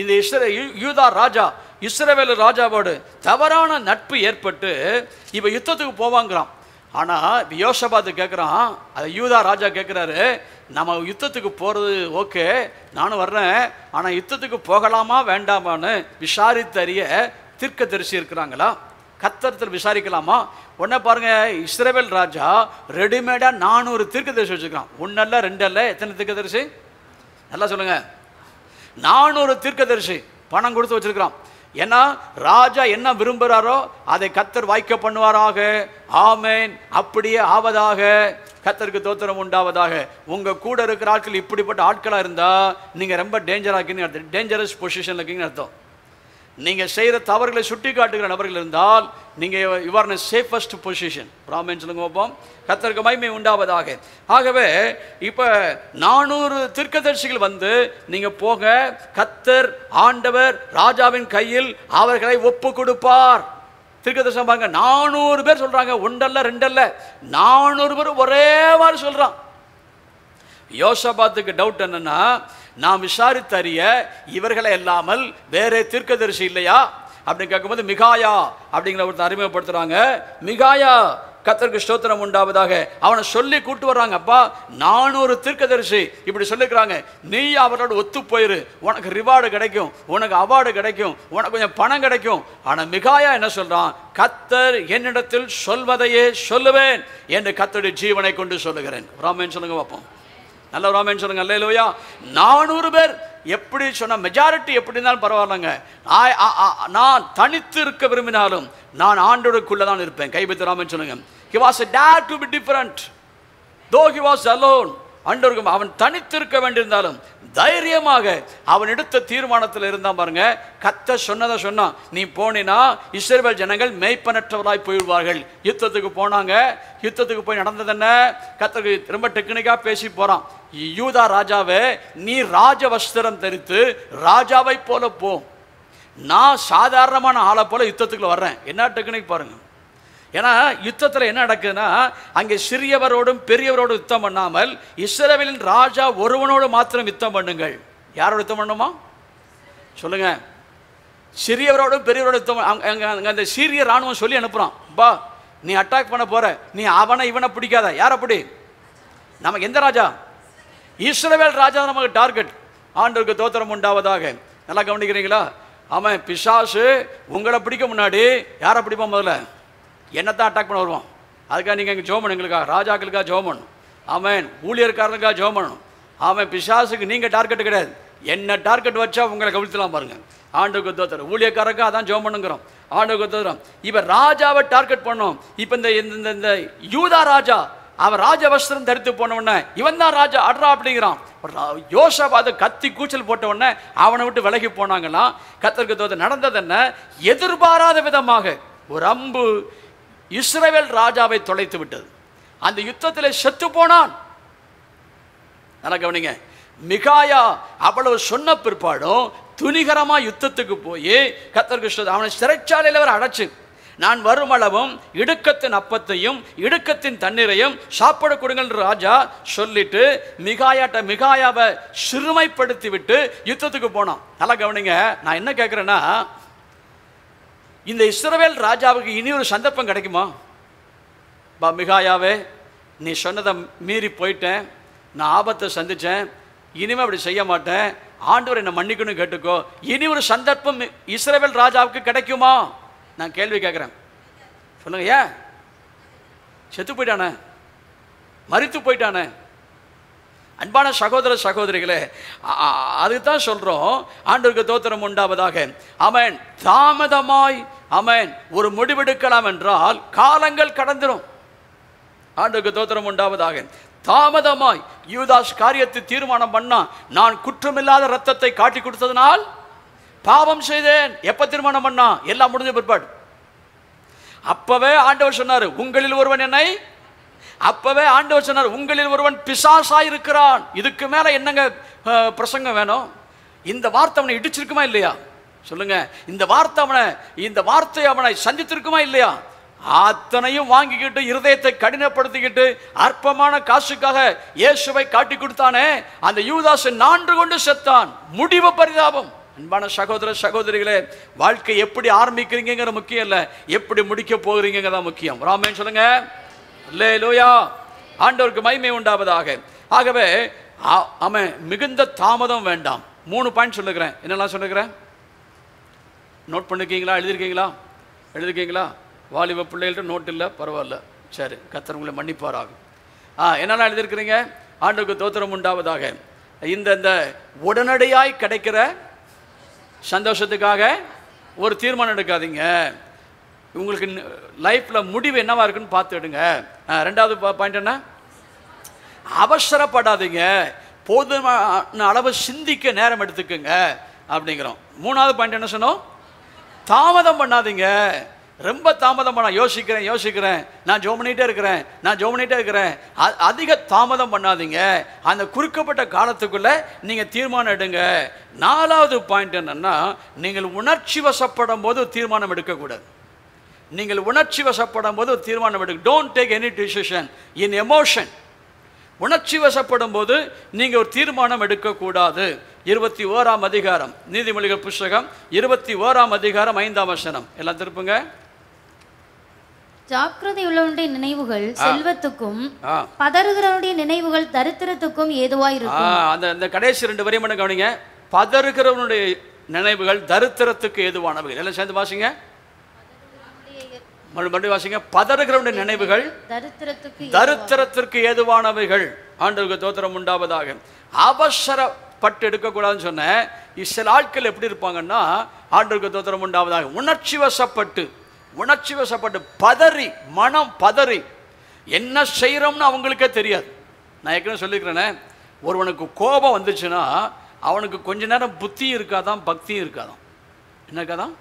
இந்த இஸ்ரே யூதா ராஜா இஸ்ரவேல ராஜாவோடு தவறான நட்பு ஏற்பட்டு இப்போ யுத்தத்துக்கு போவாங்கிறான் ஆனால் இப்போ யோசபாத்து கேட்குறான் அதை யூதா ராஜா கேட்குறாரு நம்ம யுத்தத்துக்கு போகிறது ஓகே நானும் வர்றேன் ஆனால் யுத்தத்துக்கு போகலாமா வேண்டாமான்னு விசாரித்தறிய தரிசி இருக்கிறாங்களா கத்தரத்தில் விசாரிக்கலாமா உடனே பாருங்கள் இஸ்ரேவேல் ராஜா ரெடிமேடாக நானூறு தீர்க்கதரிசி வச்சுருக்கான் ஒன்றல்ல ரெண்டல்ல எத்தனை தீர்க்கதரிசி நல்லா சொல்லுங்கள் நானூறு தீர்க்கதரிசி பணம் கொடுத்து வச்சுருக்கிறான் ஏன்னா ராஜா என்ன விரும்புகிறாரோ அதை கத்தர் வாய்க்க பண்ணுவாராக ஆமேன் அப்படியே ஆவதாக கத்தருக்கு தோத்திரம் உண்டாவதாக உங்கள் கூட இருக்கிற ஆட்கள் இப்படிப்பட்ட ஆட்களாக இருந்தால் நீங்கள் ரொம்ப டேஞ்சராக இருக்கீங்க அர்த்தம் டேஞ்சரஸ் பொசிஷனில் இருக்கீங்கன்னு அர்த்தம் நீங்கள் செய்கிற தவறுகளை சுட்டி காட்டுகிற நபர்கள் இருந்தால் நீங்கள் யுவர் இன் சேஃபஸ்ட் பொசிஷன் ராமன் சொல்லுங்க வைப்போம் கத்தருக்கு மகிமை உண்டாவதாக ஆகவே இப்போ நானூறு திருக்கதர்சிகள் வந்து நீங்கள் போக கத்தர் ஆண்டவர் ராஜாவின் கையில் அவர்களை ஒப்பு கொடுப்பார் தீர்க்கதரிசனம் பாருங்க நானூறு பேர் சொல்கிறாங்க ஒன்றல்ல ரெண்டல்ல நானூறு பேர் ஒரே மாதிரி சொல்கிறான் யோசபாத்துக்கு டவுட் என்னன்னா நாம் விசாரித்தறிய இவர்களை இல்லாமல் வேறே தீர்க்கதரிசி இல்லையா அப்படின்னு கேட்கும்போது மிகாயா அப்படிங்கிற ஒருத்தர் அறிமுகப்படுத்துகிறாங்க மிகாயா கத்தருக்கு ஸ்தோத்திரம் உண்டாவதாக அவனை சொல்லி கூட்டு வர்றாங்க அப்பா நானூறு தீர்க்கதரிசி இப்படி சொல்லிக்கிறாங்க நீ அவரோட ஒத்து போயிரு உனக்கு ரிவார்டு கிடைக்கும் உனக்கு அவார்டு கிடைக்கும் உனக்கு கொஞ்சம் பணம் கிடைக்கும் ஆனால் மிகாயா என்ன சொல்கிறான் கத்தர் என்னிடத்தில் சொல்வதையே சொல்லுவேன் என்று கத்தருடைய ஜீவனை கொண்டு சொல்லுகிறேன் ராமன் சொல்லுங்க பார்ப்போம் நல்ல ரோமேன்னு சொல்லுங்க அல்ல இல்லையா நானூறு பேர் எப்படி சொன்ன மெஜாரிட்டி எப்படி இருந்தாலும் பரவாயில்லைங்க நான் தனித்து இருக்க விரும்பினாலும் நான் ஆண்டோருக்குள்ளே தான் இருப்பேன் கைபத்து ராமன் சொல்லுங்க he was a dare to be different though he was alone ஆண்டோருக்கு அவன் தனித்து இருக்க வேண்டியிருந்தாலும் தைரியமாக அவன் எடுத்த தீர்மானத்தில் இருந்தான் பாருங்க கத்த சொன்னதை சொன்னான் நீ போனினா இஸ்ரேல் ஜனங்கள் மெய்ப்பனற்றவராய் போயிடுவார்கள் யுத்தத்துக்கு போனாங்க யுத்தத்துக்கு போய் நடந்தது என்ன கத்தக்கு ரொம்ப டெக்னிக்காக பேசி போகிறான் யூதா ராஜாவே நீ ராஜ வஸ்திரம் தரித்து ராஜாவை போல போ நான் சாதாரணமான ஆளை போல யுத்தத்துக்குள்ள வர்றேன் என்ன டெக்னிக் பாருங்கள் ஏன்னா யுத்தத்தில் என்ன நடக்குதுன்னா அங்கே சிறியவரோடும் பெரியவரோடும் யுத்தம் பண்ணாமல் இஸ்ரேலின் ராஜா ஒருவனோடு மாத்திரம் யுத்தம் பண்ணுங்கள் யாரோட யுத்தம் பண்ணுமா சொல்லுங்க சிறியவரோடும் பெரியவரோட யுத்தம் அங்கே அந்த சீரிய ராணுவம் சொல்லி அனுப்புகிறான் பா நீ அட்டாக் பண்ண போற நீ அவனை இவனை பிடிக்காத யார் அப்படி நமக்கு எந்த ராஜா இஸ்ரவேல் ராஜா நமக்கு டார்கெட் ஆண்டுக்கு தோத்திரம் உண்டாவதாக நல்லா கவனிக்கிறீங்களா அவன் பிசாசு உங்களை பிடிக்க முன்னாடி யாரை பிடிப்பான் முதல்ல என்ன தான் அட்டாக் பண்ண வருவோம் அதுக்காக நீங்கள் எங்கள் ஜோமனு எங்களுக்காக ராஜாக்களுக்காக ஜோமனும் பண்ணணும் அவன் ஊழியர்காரனுக்காக ஜோமனும் பண்ணணும் அவன் பிசாசுக்கு நீங்கள் டார்கெட்டு கிடையாது என்ன டார்கெட் வச்சா உங்களை கவிழ்த்தலாம் பாருங்கள் ஆண்டுக்கு தோத்திரம் ஊழியக்காரருக்காக அதான் ஜோம் பண்ணுங்கிறோம் ஆண்டுக்கு தோத்திரம் இப்போ ராஜாவை டார்கெட் பண்ணோம் இப்போ இந்த இந்த யூதா ராஜா அவன் ராஜ வஸ்திரம் தரித்து உடனே இவன் தான் ராஜா அட்ரா அப்படிங்கிறான் யோசப் அதை கத்தி கூச்சல் போட்ட உடனே அவனை விட்டு விலகி போனாங்களாம் கத்தருக்கு தோத்த நடந்தது என்ன எதிர்பாராத விதமாக ஒரு அம்பு இஸ்ரேல் ராஜாவை தொலைத்து விட்டது அந்த யுத்தத்தில் செத்து போனான் நல்லா கவனிங்க மிகாயா அவ்வளவு சொன்ன பிற்பாடும் துணிகரமாக யுத்தத்துக்கு போய் கத்தர் கிருஷ்ண அவனை சிறைச்சாலையில் அவர் அடைச்சு நான் வருமளவும் இடுக்கத்தின் அப்பத்தையும் இடுக்கத்தின் தண்ணீரையும் சாப்பிட கொடுங்கள் ராஜா சொல்லிட்டு மிகாயாட்ட மிகாயாவை சிறுமைப்படுத்தி விட்டு யுத்தத்துக்கு போனான் நல்லா கவனிங்க நான் என்ன கேட்குறேன்னா இந்த இஸ்ரவேல் ராஜாவுக்கு இனி ஒரு சந்தர்ப்பம் கிடைக்குமா பா மிகாயாவே நீ சொன்னதை மீறி போயிட்டேன் நான் ஆபத்தை சந்தித்தேன் இனிமேல் அப்படி செய்ய மாட்டேன் ஆண்டவர் என்னை மன்னிக்கணும் கேட்டுக்கோ இனி ஒரு சந்தர்ப்பம் இஸ்ரேவேல் ராஜாவுக்கு கிடைக்குமா நான் கேள்வி கேட்குறேன் சொல்லுங்க ஏன் செத்து போயிட்டானே மறித்து போயிட்டானே அன்பான சகோதர சகோதரிகளே அதுதான் சொல்கிறோம் ஆண்டுக்கு தோத்திரம் உண்டாவதாக அவன் தாமதமாய் அவன் ஒரு முடிவெடுக்கலாம் என்றால் காலங்கள் கடந்துடும் ஆண்டுக்கு தோத்திரம் உண்டாவதாக தாமதமாய் யூதாஸ் காரியத்தை தீர்மானம் பண்ணா நான் குற்றமில்லாத ரத்தத்தை காட்டி கொடுத்ததுனால் பாவம் செய்தேன் எப்போ தீர்மானம் பண்ணா எல்லாம் முடிஞ்ச பிற்பாடு அப்பவே ஆண்டவர் சொன்னார் உங்களில் ஒருவன் என்னை அப்பவே ஆண்டு வச்சனர் உங்களில் ஒருவன் பிசாசா இருக்கிறான் இதுக்கு மேல என்னங்க பிரசங்கம் வேணும் இந்த வார்த்தை அவனை இடிச்சிருக்குமா இல்லையா சொல்லுங்க இந்த வார்த்தை அவனை இந்த வார்த்தை அவனை சந்தித்திருக்குமா இல்லையா அத்தனையும் வாங்கிக்கிட்டு இருதயத்தை கடினப்படுத்திக்கிட்டு அற்பமான காசுக்காக இயேசுவை காட்டி கொடுத்தானே அந்த யூதாசு நான்கு கொண்டு செத்தான் முடிவு பரிதாபம் அன்பான சகோதர சகோதரிகளே வாழ்க்கை எப்படி ஆரம்பிக்கிறீங்கிற முக்கியம் இல்லை எப்படி முடிக்க போகிறீங்கிறதா முக்கியம் ராமேன் சொல்லுங்கள் லே லோயா ஆண்டவருக்கு மைமை உண்டாவதாக ஆகவே அவன் மிகுந்த தாமதம் வேண்டாம் மூணு பாயிண்ட் சொல்லுக்கிறேன் என்னெல்லாம் சொல்லுகிறேன் நோட் பண்ணிருக்கீங்களா எழுதியிருக்கீங்களா எழுதிருக்கீங்களா வாலிப பிள்ளைகள்ட்ட நோட் இல்லை பரவாயில்ல சரி கத்தர் உங்களை மன்னிப்பாராகும் ஆ என்னெல்லாம் எழுதியிருக்கிறீங்க ஆண்டுக்கு தோத்திரம் உண்டாவதாக இந்த இந்த உடனடியாய் கிடைக்கிற சந்தோஷத்துக்காக ஒரு தீர்மானம் எடுக்காதீங்க இவங்களுக்கு லைஃப்பில் முடிவு என்னவாக இருக்குன்னு பார்த்துடுங்க ரெண்டாவது பாயிண்ட் என்ன அவசரப்படாதீங்க போதுமான அளவு சிந்திக்க நேரம் எடுத்துக்கோங்க அப்படிங்கிறோம் மூணாவது பாயிண்ட் என்ன சொன்னோம் தாமதம் பண்ணாதீங்க ரொம்ப தாமதம் பண்ண யோசிக்கிறேன் யோசிக்கிறேன் நான் ஜோ பண்ணிகிட்டே இருக்கிறேன் நான் ஜோ பண்ணிகிட்டே இருக்கிறேன் அதிக தாமதம் பண்ணாதீங்க அந்த குறுக்கப்பட்ட காலத்துக்குள்ளே நீங்கள் தீர்மானம் எடுங்க நாலாவது பாயிண்ட் என்னென்னா நீங்கள் உணர்ச்சி வசப்படும் போது தீர்மானம் எடுக்கக்கூடாது நீங்கள் உணர்ச்சி வசப்படும் போது ஒரு தீர்மானம் எடுக்கும் don't take any decision in emotion உணர்ச்சி வசப்படும் போது நீங்கள் ஒரு தீர்மானம் எடுக்கக்கூடாது இருபத்தி ஓராம் அதிகாரம் நீதிமொழிகள் புஸ்தகம் இருபத்தி ஓராம் அதிகாரம் ஐந்தாம் வசனம் எல்லாம் திருப்புங்க ஜாக்கிரதை உள்ளவனுடைய நினைவுகள் செல்வத்துக்கும் பதறுகிறவனுடைய நினைவுகள் தரித்திரத்துக்கும் ஏதுவாய் இருக்கும் அந்த அந்த கடைசி ரெண்டு வரையும் கவனிங்க பதறுகிறவனுடைய நினைவுகள் தரித்திரத்துக்கு ஏதுவானவைகள் எல்லாம் சேர்ந்து வாசிங்க மறுபடியும் வாசிங்க பதறுகிறவனுடைய நினைவுகள் தரித்திரத்திற்கு ஏதுவானவைகள் ஆண்டவருக்கு தோத்திரம் உண்டாவதாக அவசரப்பட்டு எடுக்கக்கூடாதுன்னு சொன்னேன் சில ஆட்கள் எப்படி இருப்பாங்கன்னா ஆண்டவருக்கு தோத்திரம் உண்டாவதாக உணர்ச்சி வசப்பட்டு உணர்ச்சி வசப்பட்டு பதறி மனம் பதறி என்ன செய்கிறோம்னு அவங்களுக்கே தெரியாது நான் ஏற்கனவே சொல்லியிருக்கிறேனே ஒருவனுக்கு கோபம் வந்துச்சுன்னா அவனுக்கு கொஞ்ச நேரம் புத்தியும் இருக்காதான் பக்தியும் இருக்காதான் என்ன இருக்காதான்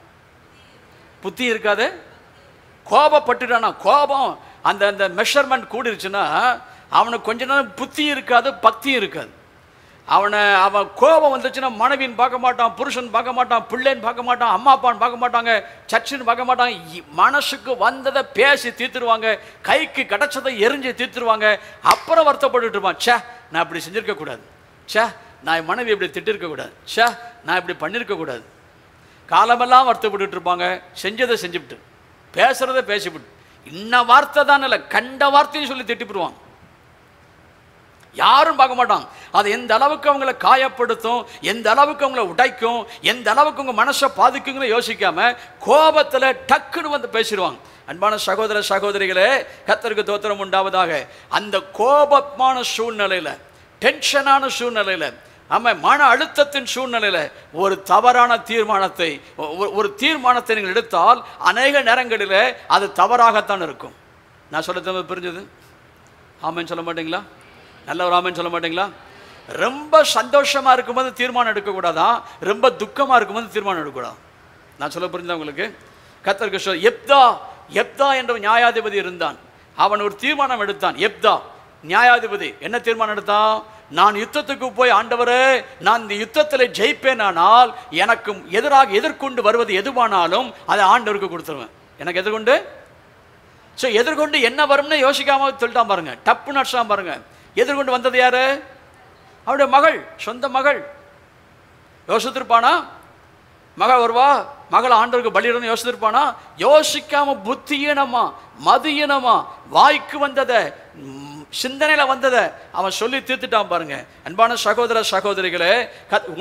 புத்தி இருக்காது கோபப்பட்டுட்டானா கோபம் அந்த அந்த மெஷர்மெண்ட் கூடிருச்சுன்னா அவனுக்கு கொஞ்ச நேரம் புத்தி இருக்காது பக்தியும் இருக்காது அவனை அவன் கோபம் வந்துச்சுன்னா மனைவின்னு பார்க்க மாட்டான் புருஷன் பார்க்க மாட்டான் பிள்ளைன்னு பார்க்க மாட்டான் அம்மா அப்பான்னு பார்க்க மாட்டாங்க சர்ச்சுன்னு பார்க்க மாட்டாங்க மனசுக்கு வந்ததை பேசி தீர்த்துருவாங்க கைக்கு கிடச்சதை எரிஞ்சு தீர்த்துருவாங்க அப்புறம் வருத்தப்பட்டு இருப்பான் சே நான் இப்படி செஞ்சுருக்கக்கூடாது சே நான் என் மனைவி இப்படி திட்டிருக்கக்கூடாது சே நான் இப்படி பண்ணியிருக்கக்கூடாது காலமெல்லாம் வருத்தப்பட்டு இருப்பாங்க செஞ்சதை செஞ்சுவிட்டு பேசுகிறத பேசிவிடு இன்ன வார்த்தை தான் இல்லை கண்ட வார்த்தையும் சொல்லி திட்டிப்பிடுவான் யாரும் பார்க்க மாட்டாங்க அது எந்த அளவுக்கு அவங்கள காயப்படுத்தும் எந்த அளவுக்கு அவங்கள உடைக்கும் எந்த அளவுக்கு உங்கள் மனசை பாதிக்குங்கிற யோசிக்காம கோபத்தில் டக்குன்னு வந்து பேசிடுவாங்க அன்பான சகோதர சகோதரிகளே கத்தருக்கு தோத்திரம் உண்டாவதாக அந்த கோபமான சூழ்நிலையில் டென்ஷனான சூழ்நிலையில் ஆமாம் மன அழுத்தத்தின் சூழ்நிலையில் ஒரு தவறான தீர்மானத்தை ஒரு தீர்மானத்தை நீங்கள் எடுத்தால் அநேக நேரங்களில் அது தவறாகத்தான் இருக்கும் நான் சொல்ல தம்பி புரிஞ்சது ஆமேன்னு சொல்ல மாட்டீங்களா நல்ல ஒரு சொல்ல மாட்டீங்களா ரொம்ப சந்தோஷமாக இருக்கும்போது தீர்மானம் எடுக்கக்கூடாதான் ரொம்ப துக்கமாக இருக்கும்போது தீர்மானம் எடுக்கக்கூடாது நான் சொல்ல புரிஞ்சா உங்களுக்கு கத்தர் கிருஷ்ணர் எப்தா எப்தா என்ற நியாயாதிபதி இருந்தான் அவன் ஒரு தீர்மானம் எடுத்தான் எப்தா நியாயாதிபதி என்ன தீர்மானம் எடுத்தான் நான் யுத்தத்துக்கு போய் ஆண்டவரே நான் இந்த யுத்தத்தில் ஜெயிப்பேனானால் எனக்கும் எதிராக எதிர்கொண்டு வருவது எதுவானாலும் அதை ஆண்டவருக்கு கொடுத்துருவேன் எனக்கு எதிர்கொண்டு ஸோ எதிர்கொண்டு என்ன வரும்னு யோசிக்காமல் சொல்லிட்டான் பாருங்க டப்பு நடிச்சான் பாருங்க எதிர்கொண்டு வந்தது யாரு அவருடைய மகள் சொந்த மகள் யோசித்திருப்பானா மகள் வருவா மகள் ஆண்டவருக்கு பலியிடணும் யோசித்திருப்பானா யோசிக்காம புத்தியினமா மதியினமா வாய்க்கு வந்ததை சிந்தனையில் வந்ததை அவன் சொல்லி தீர்த்துட்டான் பாருங்க அன்பான சகோதர சகோதரிகளே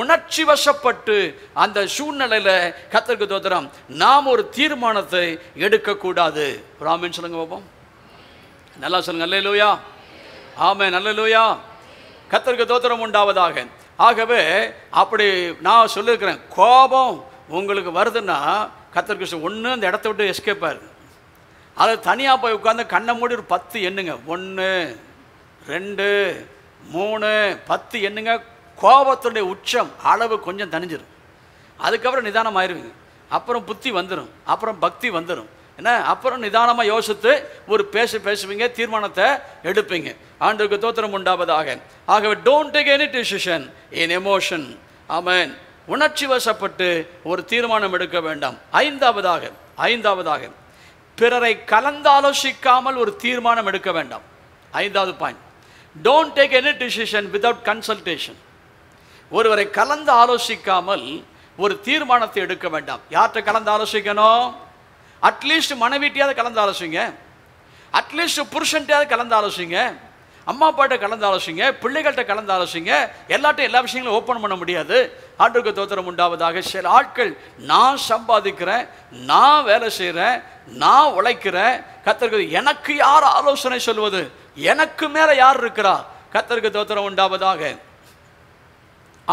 உணர்ச்சி வசப்பட்டு அந்த சூழ்நிலையில் கத்திற்கு தோத்திரம் நாம் ஒரு தீர்மானத்தை எடுக்கக்கூடாது ராமின்னு சொல்லுங்க பாப்போம் நல்லா சொல்லுங்க நல்ல லூயா ஆமே நல்ல லூயா கத்திற்கு தோத்திரம் உண்டாவதாக ஆகவே அப்படி நான் சொல்லியிருக்கிறேன் கோபம் உங்களுக்கு வருதுன்னா கத்தர் கிருஷ்ணன் ஒன்று அந்த இடத்த விட்டு எஸ்கேப் அதில் தனியாக போய் உட்காந்து கண்ணை மூடி ஒரு பத்து எண்ணுங்க ஒன்று ரெண்டு மூணு பத்து எண்ணுங்க கோபத்துடைய உச்சம் அளவு கொஞ்சம் தனிஞ்சிடும் அதுக்கப்புறம் நிதானம் ஆயிடுவீங்க அப்புறம் புத்தி வந்துடும் அப்புறம் பக்தி வந்துடும் என்ன அப்புறம் நிதானமாக யோசித்து ஒரு பேச பேசுவீங்க தீர்மானத்தை எடுப்பீங்க ஆண்டுக்கு தோத்திரம் உண்டாவதாக ஆகவே don't take any decision in emotion ஆமன் உணர்ச்சி வசப்பட்டு ஒரு தீர்மானம் எடுக்க வேண்டாம் ஐந்தாவதாக ஐந்தாவதாக பிறரை கலந்தாலோசிக்காமல் ஒரு தீர்மானம் எடுக்க வேண்டாம் ஐந்தாவது point don't take any decision without consultation ஒருவரை கலந்து ஆலோசிக்காமல் ஒரு தீர்மானத்தை எடுக்க வேண்டாம் யார்கிட்ட கலந்து ஆலோசிக்கணும் அட்லீஸ்ட் மனைவிட்டையாவது கலந்து ஆலோசிங்க அட்லீஸ்ட் புருஷன்ட்டையாவது கலந்து ஆலோசிங்க அம்மா அப்பாட்ட கலந்து ஆலோசிங்க பிள்ளைகள்கிட்ட கலந்து ஆலோசிங்க எல்லாட்டையும் எல்லா விஷயங்களும் ஓப்பன் பண்ண முடியாது ஆண்டுக்கு தோத்திரம் உண்டாவதாக சில ஆட்கள் நான் சம்பாதிக்கிறேன் நான் வேலை செய்கிறேன் நான் உழைக்கிறேன் கத்தருக்கு எனக்கு யார் ஆலோசனை சொல்வது எனக்கு மேலே யார் இருக்கிறா கத்தருக்கு தோத்திரம் உண்டாவதாக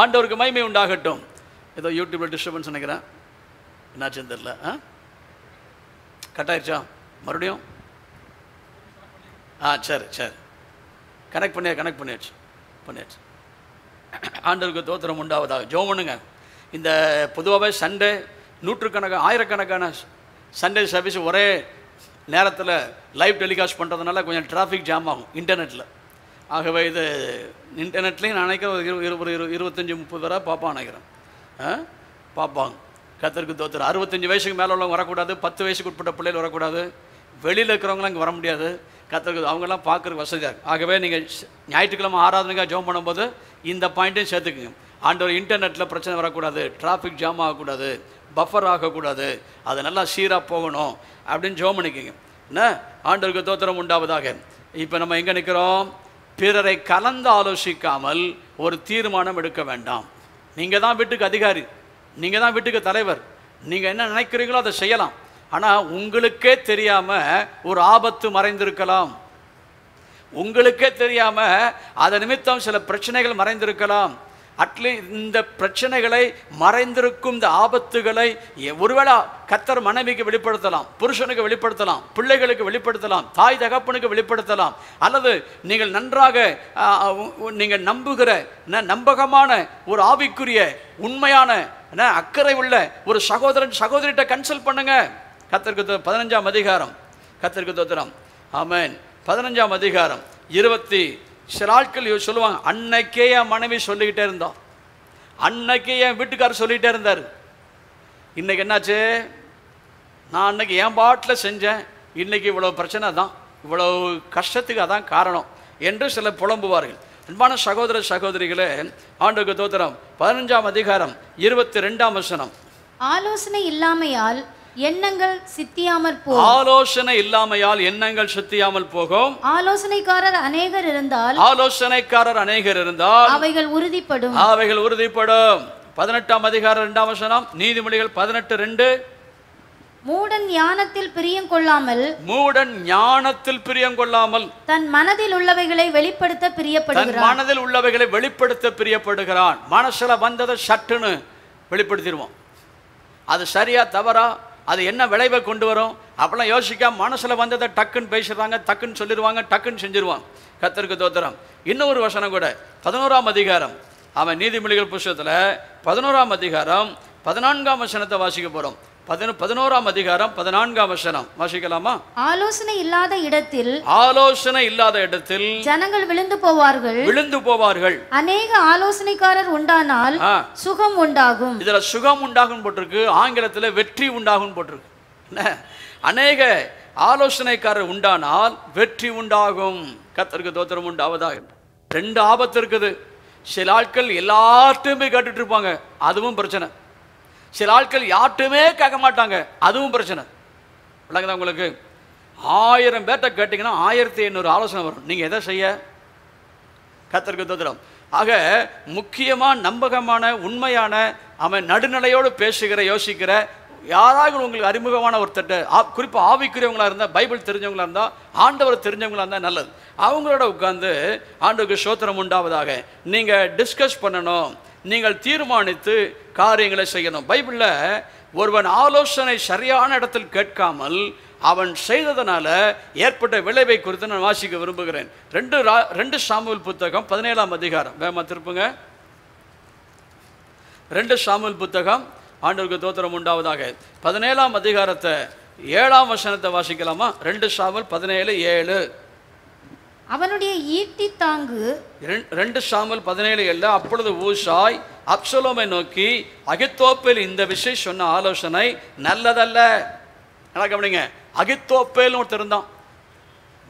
ஆண்டவருக்கு மைமை உண்டாகட்டும் ஏதோ யூடியூப்பில் டிஸ்டர்பன்ஸ் நினைக்கிறேன் என்னாச்சுன்னு தெரில ஆ கட்டாயிருச்சா மறுபடியும் ஆ சரி சரி கனெக்ட் பண்ணியா கனெக்ட் பண்ணியாச்சு பண்ணியாச்சு ஆண்டவருக்கு தோத்திரம் உண்டாவதாக ஜோ பண்ணுங்க இந்த பொதுவாகவே சண்டே நூற்றுக்கணக்கான ஆயிரக்கணக்கான சண்டே சர்வீஸ் ஒரே நேரத்தில் லைவ் டெலிகாஸ்ட் பண்ணுறதுனால கொஞ்சம் டிராஃபிக் ஜாம் ஆகும் இன்டர்நெட்டில் ஆகவே இது இன்டர்நெட்லேயும் நான் நினைக்கிறேன் ஒரு இருபது இரு இருபத்தஞ்சி முப்பது பேராக பார்ப்பான் நினைக்கிறேன் பார்ப்பாங்க கத்தருக்கு தோத்திரம் அறுபத்தஞ்சி வயசுக்கு மேலே உள்ளவங்க வரக்கூடாது பத்து வயசுக்கு உட்பட்ட பிள்ளைகள் வரக்கூடாது வெளியில் இருக்கிறவங்களாம் இங்கே வர முடியாது கற்றுக்குது அவங்கெல்லாம் பார்க்குறதுக்கு வசதியாக இருக்குது ஆகவே நீங்கள் ஞாயிற்றுக்கிழமை ஆராதனைக்காக ஜோம் பண்ணும்போது இந்த பாயிண்ட்டையும் சேர்த்துக்குங்க ஆண்டவர் இன்டர்நெட்டில் பிரச்சனை வரக்கூடாது டிராஃபிக் ஜாம் ஆகக்கூடாது பஃபர் ஆகக்கூடாது அது நல்லா சீராக போகணும் அப்படின்னு ஜோம் பண்ணிக்கோங்க என்ன ஆண்டவருக்கு தோத்திரம் உண்டாவதாக இப்போ நம்ம எங்கே நிற்கிறோம் பிறரை கலந்து ஆலோசிக்காமல் ஒரு தீர்மானம் எடுக்க வேண்டாம் நீங்கள் தான் வீட்டுக்கு அதிகாரி நீங்கள் தான் வீட்டுக்கு தலைவர் நீங்கள் என்ன நினைக்கிறீங்களோ அதை செய்யலாம் ஆனால் உங்களுக்கே தெரியாமல் ஒரு ஆபத்து மறைந்திருக்கலாம் உங்களுக்கே தெரியாமல் அதை நிமித்தம் சில பிரச்சனைகள் மறைந்திருக்கலாம் அட்லீஸ்ட் இந்த பிரச்சனைகளை மறைந்திருக்கும் இந்த ஆபத்துகளை ஒருவேளை கத்தர் மனைவிக்கு வெளிப்படுத்தலாம் புருஷனுக்கு வெளிப்படுத்தலாம் பிள்ளைகளுக்கு வெளிப்படுத்தலாம் தாய் தகப்பனுக்கு வெளிப்படுத்தலாம் அல்லது நீங்கள் நன்றாக நீங்கள் நம்புகிற நம்பகமான ஒரு ஆவிக்குரிய உண்மையான அக்கறை உள்ள ஒரு சகோதரன் சகோதரிகிட்ட கன்சல்ட் பண்ணுங்கள் கத்திற்கு பதினஞ்சாம் அதிகாரம் கத்திற்கு தோத்திரம் ஆமேன் பதினஞ்சாம் அதிகாரம் இருபத்தி சில ஆட்கள் சொல்லுவாங்க அன்னைக்கே என் மனைவி சொல்லிக்கிட்டே இருந்தோம் அன்னைக்கே என் வீட்டுக்காரர் சொல்லிக்கிட்டே இருந்தார் இன்றைக்கி என்னாச்சு நான் அன்னைக்கு என் பாட்டில் செஞ்சேன் இன்றைக்கி இவ்வளோ பிரச்சனை தான் இவ்வளோ கஷ்டத்துக்கு அதான் காரணம் என்று சில புலம்புவார்கள் அன்பான சகோதர சகோதரிகளே ஆண்டுக்கு தோத்திரம் பதினஞ்சாம் அதிகாரம் இருபத்தி ரெண்டாம் வசனம் ஆலோசனை இல்லாமையால் எண்ணங்கள் சித்தியாமல் போகும் ஆலோசனை இல்லாமையால் எண்ணங்கள் சித்தியாமல் போகும் ஆலோசனைக்காரர் அநேகர் இருந்தால் ஆலோசனைக்காரர் அநேகர் இருந்தால் அவைகள் உறுதிப்படும் அவைகள் உறுதிப்படும் பதினெட்டாம் அதிகாரம் இரண்டாம் வசனம் நீதிமொழிகள் பதினெட்டு ரெண்டு மூடன் ஞானத்தில் பிரியம் கொள்ளாமல் மூடன் ஞானத்தில் பிரியம் கொள்ளாமல் தன் மனதில் உள்ளவைகளை வெளிப்படுத்த பிரியப்படுகிறான் மனதில் உள்ளவைகளை வெளிப்படுத்த பிரியப்படுகிறான் மனசுல வந்ததை சட்டுன்னு வெளிப்படுத்திடுவோம் அது சரியா தவறா அது என்ன விளைவை கொண்டு வரும் அப்படிலாம் யோசிக்காம மனசில் வந்ததை டக்குன்னு பேசிடுறாங்க டக்குன்னு சொல்லிடுவாங்க டக்குன்னு செஞ்சிருவான் கத்தருக்கு தோத்திரம் இன்னொரு வசனம் கூட பதினோராம் அதிகாரம் அவன் நீதிமொழிகள் புஸ்தகத்தில் பதினோராம் அதிகாரம் பதினான்காம் வசனத்தை வாசிக்க போகிறோம் பதினோ பதினோராம் அதிகாரம் பதினான்காம் வசனம் வாசிக்கலாமா ஆலோசனை இல்லாத இடத்தில் ஆலோசனை இல்லாத இடத்தில் ஜனங்கள் விழுந்து போவார்கள் விழுந்து போவார்கள் அநேக ஆலோசனைக்காரர் உண்டானால் சுகம் உண்டாகும் இதுல சுகம் உண்டாகும் போட்டிருக்கு ஆங்கிலத்துல வெற்றி உண்டாகும் போட்டிருக்கு அநேக ஆலோசனைக்காரர் உண்டானால் வெற்றி உண்டாகும் கத்தருக்கு தோத்திரம் உண்டாவதாக ரெண்டு ஆபத்து இருக்குது சில ஆட்கள் எல்லாத்தையுமே கேட்டுட்டு இருப்பாங்க அதுவும் பிரச்சனை சில ஆட்கள் யார்ட்டுமே கேட்க மாட்டாங்க அதுவும் பிரச்சனை விளங்குதா உங்களுக்கு ஆயிரம் பேர்த்த கேட்டிங்கன்னா ஆயிரத்தி ஐநூறு ஆலோசனை வரும் நீங்கள் எதை செய்ய கத்தருக்கு தோத்திரம் ஆக முக்கியமாக நம்பகமான உண்மையான அவன் நடுநிலையோடு பேசுகிற யோசிக்கிற யாராவது உங்களுக்கு அறிமுகமான ஒருத்தட்ட குறிப்பாக ஆவிக்குரியவங்களாக இருந்தால் பைபிள் தெரிஞ்சவங்களாக இருந்தால் ஆண்டவர் தெரிஞ்சவங்களாக இருந்தால் நல்லது அவங்களோட உட்காந்து ஆண்டுக்கு சோத்திரம் உண்டாவதாக நீங்கள் டிஸ்கஸ் பண்ணணும் நீங்கள் தீர்மானித்து காரியங்களை செய்யணும் பைபிளில் ஒருவன் ஆலோசனை சரியான இடத்தில் கேட்காமல் அவன் செய்ததனால ஏற்பட்ட விளைவை குறித்து நான் வாசிக்க விரும்புகிறேன் ரெண்டு ரா ரெண்டு சாமுவல் புத்தகம் பதினேழாம் அதிகாரம் வேமா திருப்புங்க ரெண்டு சாமுவல் புத்தகம் ஆண்டுக்கு தோத்திரம் உண்டாவதாக பதினேழாம் அதிகாரத்தை ஏழாம் வசனத்தை வாசிக்கலாமா ரெண்டு சாமல் பதினேழு ஏழு அவனுடைய ஈட்டி தாங்கு ரெண்டு சாமல் பதினேழு எல்ல அப்பொழுது ஊஷாய் அப்சலோமை நோக்கி அகித்தோப்பேல் இந்த விஷயம் சொன்ன ஆலோசனை நல்லதல்ல நல்லா கவனிங்க அகித்தோப்பேல்னு ஒருத்தர் இருந்தான்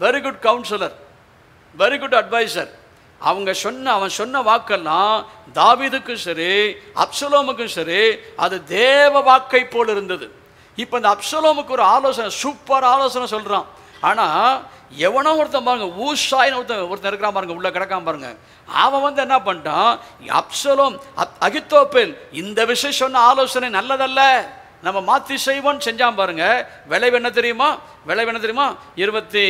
very good councillor very good advisor அவங்க சொன்ன அவன் சொன்ன வாக்கெல்லாம் தாவிதுக்கும் சரி அப்சலோமுக்கும் சரி அது தேவ வாக்கை போல் இருந்தது இப்போ இந்த அப்சலோமுக்கு ஒரு ஆலோசனை சூப்பர் ஆலோசனை சொல்கிறான் ஆனால் எவனோ ஒருத்தன் பாருங்க ஊஷாயின்னு ஒருத்தன் ஒருத்தன் இருக்கிறான் பாருங்க உள்ள கிடக்காம பாருங்க அவன் வந்து என்ன பண்ணிட்டான் அப்சலோம் அகித்தோப்பேல் இந்த விஷயம் சொன்ன ஆலோசனை நல்லதல்ல நம்ம மாற்றி செய்வோம்னு செஞ்சான் பாருங்க விளைவு என்ன தெரியுமா விளைவு என்ன தெரியுமா இருபத்தி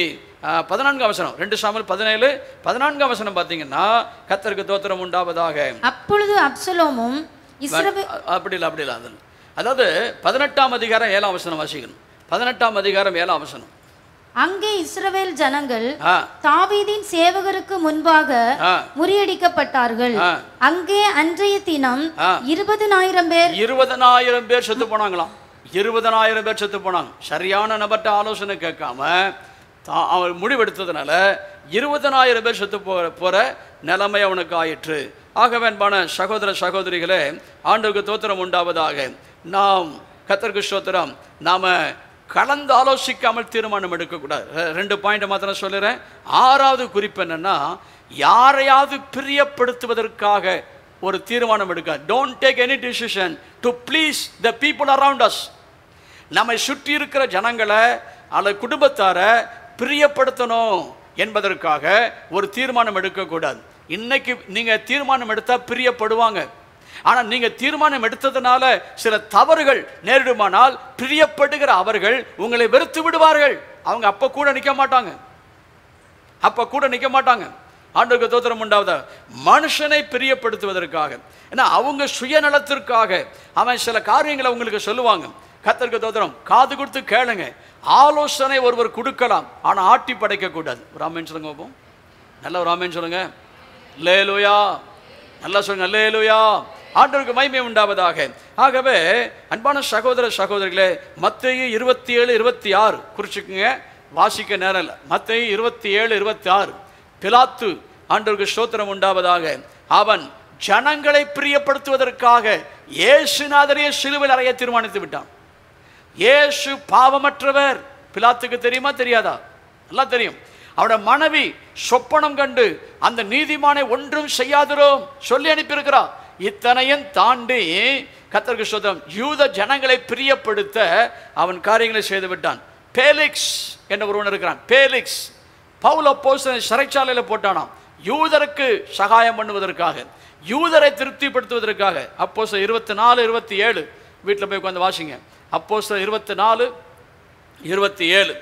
பதினான்கு அவசரம் ரெண்டு சாமல் பதினேழு பதினான்கு அவசரம் பார்த்தீங்கன்னா கத்தருக்கு தோத்திரம் உண்டாவதாக அப்பொழுது அப்சலோமும் அப்படி இல்லை அப்படி இல்லை அதாவது பதினெட்டாம் அதிகாரம் ஏழாம் அவசரம் வாசிக்கணும் பதினெட்டாம் அதிகாரம் ஏழாம் அவசரம் அங்கே இஸ்ரவேல் ஜனங்கள் தாவீதின் சேவகருக்கு முன்பாக முறியடிக்கப்பட்டார்கள் அங்கே அன்றைய தினம் இருபதனாயிரம் பேர் இருபதனாயிரம் பேர் செத்து போனாங்களாம் இருபதனாயிரம் பேர் செத்து போனாங்க சரியான நபர்கிட்ட ஆலோசனை கேட்காம அவர் முடிவெடுத்ததுனால இருபதனாயிரம் பேர் செத்து போ போற நிலைமை அவனுக்கு ஆயிற்று ஆகவே சகோதர சகோதரிகளே ஆண்டுக்கு தோத்திரம் உண்டாவதாக நாம் கத்தர்கு ஸ்தோத்திரம் நாம கலந்து ஆலோசிக்காமல் தீர்மானம் எடுக்கக்கூடாது ரெண்டு பாயிண்ட் மாத்திரம் சொல்லுறேன் ஆறாவது குறிப்பு என்னன்னா யாரையாவது பிரியப்படுத்துவதற்காக ஒரு தீர்மானம் எடுக்க don't take any decision to please the people around us நம்மை சுற்றி இருக்கிற ஜனங்களை அல்ல குடும்பத்தாரை பிரியப்படுத்தணும் என்பதற்காக ஒரு தீர்மானம் எடுக்கக்கூடாது இன்னைக்கு நீங்கள் தீர்மானம் எடுத்தால் பிரியப்படுவாங்க ஆனால் நீங்கள் தீர்மானம் எடுத்ததுனால சில தவறுகள் நேரிடுமானால் பிரியப்படுகிற அவர்கள் உங்களை வெறுத்து விடுவார்கள் அவங்க அப்போ கூட நிற்க மாட்டாங்க அப்போ கூட நிற்க மாட்டாங்க ஆண்டுக்கு தோத்திரம் உண்டாவதா மனுஷனை பிரியப்படுத்துவதற்காக ஏன்னா அவங்க சுயநலத்திற்காக அவன் சில காரியங்களை அவங்களுக்கு சொல்லுவாங்க கத்தருக்கு தோத்திரம் காது கொடுத்து கேளுங்க ஆலோசனை ஒருவர் கொடுக்கலாம் ஆனால் ஆட்டி படைக்கக்கூடாது ராமேன் சொல்லுங்க பார்ப்போம் நல்ல ராமேன் சொல்லுங்க லேலுயா நல்லா சொல்லுங்க லேலுயா ஆண்டவருக்கு மைமை உண்டாவதாக ஆகவே அன்பான சகோதர சகோதரிகளே மத்தையும் இருபத்தி ஏழு இருபத்தி ஆறு குறிச்சுக்குங்க வாசிக்க நேரம் இல்லை மத்தையும் இருபத்தி ஏழு இருபத்தி ஆறு பிலாத்து ஆண்டவருக்கு ஸ்தோத்திரம் உண்டாவதாக அவன் ஜனங்களை பிரியப்படுத்துவதற்காக இயேசுநாதரையே சிலுவில் அறைய தீர்மானித்து விட்டான் ஏசு பாவமற்றவர் பிலாத்துக்கு தெரியுமா தெரியாதா நல்லா தெரியும் அவருடைய மனைவி சொப்பனம் கண்டு அந்த நீதிமானை ஒன்றும் செய்யாதரோ சொல்லி அனுப்பியிருக்கிறார் இத்தனையும் தாண்டி கத்தருக்கு சொந்தம் யூத ஜனங்களை பிரியப்படுத்த அவன் காரியங்களை செய்து விட்டான் பேலிக்ஸ் என்ற ஒருவன் இருக்கிறான் பேலிக்ஸ் பவுல போஸ் சிறைச்சாலையில் போட்டானாம் யூதருக்கு சகாயம் பண்ணுவதற்காக யூதரை திருப்திப்படுத்துவதற்காக அப்போ சார் இருபத்தி நாலு இருபத்தி ஏழு வீட்டில் போய் உட்காந்து வாசிங்க அப்போ சார் இருபத்தி நாலு இருபத்தி ஏழு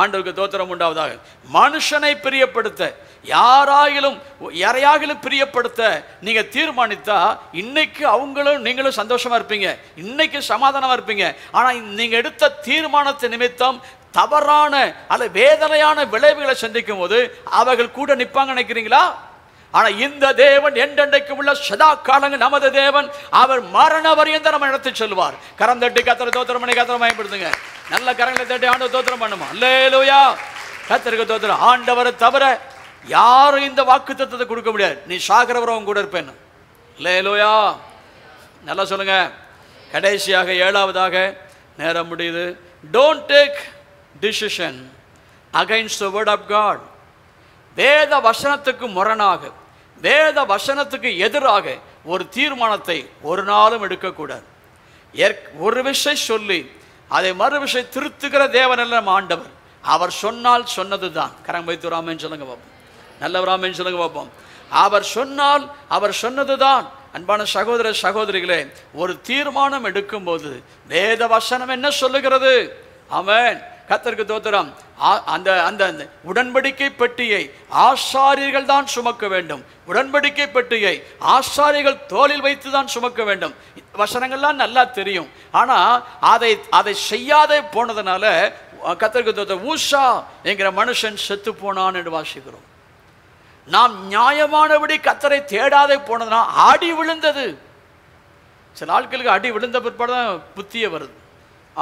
ஆண்டுக்கு தோத்திரம் உண்டாவதாக மனுஷனை பிரியப்படுத்த யாராகிலும் யாரையாகிலும் பிரியப்படுத்த நீங்கள் தீர்மானித்தா இன்னைக்கு அவங்களும் நீங்களும் சந்தோஷமாக இருப்பீங்க இன்னைக்கு சமாதானமாக இருப்பீங்க ஆனால் நீங்கள் எடுத்த தீர்மானத்தை நிமித்தம் தவறான அல்ல வேதனையான விளைவுகளை சந்திக்கும் போது அவர்கள் கூட நிற்பாங்க நினைக்கிறீங்களா ஆனால் இந்த தேவன் என்றென்றைக்கு உள்ள சதா காலங்கள் நமது தேவன் அவர் மரண வரையும் நம்ம இடத்தை செல்வார் கரம் தட்டி கத்திர தோத்திரம் பண்ணி கத்திரம் பயன்படுத்துங்க நல்ல கரங்களை தட்டி ஆண்டு தோத்திரம் பண்ணுமா அல்லேலோயா கத்திரிக்க தோத்திரம் ஆண்டவரை தவிர யாரும் இந்த வாக்கு தத்துவத்தை கொடுக்க முடியாது நீ சாகிறவரவன் கூட இருப்பேன் லோயா நல்லா சொல்லுங்க கடைசியாக ஏழாவதாக நேரம் முடியுது don't take decision against the word of God வேத வசனத்துக்கு முரணாக வேத வசனத்துக்கு எதிராக ஒரு தீர்மானத்தை ஒரு நாளும் எடுக்கக்கூடாது ஏற் ஒரு விஷயம் சொல்லி அதை மறு விஷயம் திருத்துகிற தேவனெல்லாம் ஆண்டவர் அவர் சொன்னால் சொன்னது தான் வைத்து துராமன்னு சொல்லுங்க பாபு நல்லவராமன் சொல்லுங்க பார்ப்போம் அவர் சொன்னால் அவர் சொன்னது தான் அன்பான சகோதர சகோதரிகளே ஒரு தீர்மானம் எடுக்கும்போது வேத வசனம் என்ன சொல்லுகிறது அவன் கத்தருக்கு தோத்திரம் அந்த அந்த உடன்படிக்கை பெட்டியை ஆசாரியர்கள் தான் சுமக்க வேண்டும் உடன்படிக்கை பெட்டியை ஆசாரியர்கள் தோளில் வைத்து தான் சுமக்க வேண்டும் வசனங்கள்லாம் நல்லா தெரியும் ஆனால் அதை அதை செய்யாதே போனதுனால கத்தருக்கு தோத்திரம் ஊஷா என்கிற மனுஷன் செத்து போனான் என்று வாசிக்கிறோம் நாம் நியாயமானபடி கத்தரை தேடாதே போனதுனா அடி விழுந்தது சில ஆட்களுக்கு அடி விழுந்த பிற்பாடு தான் புத்தியே வருது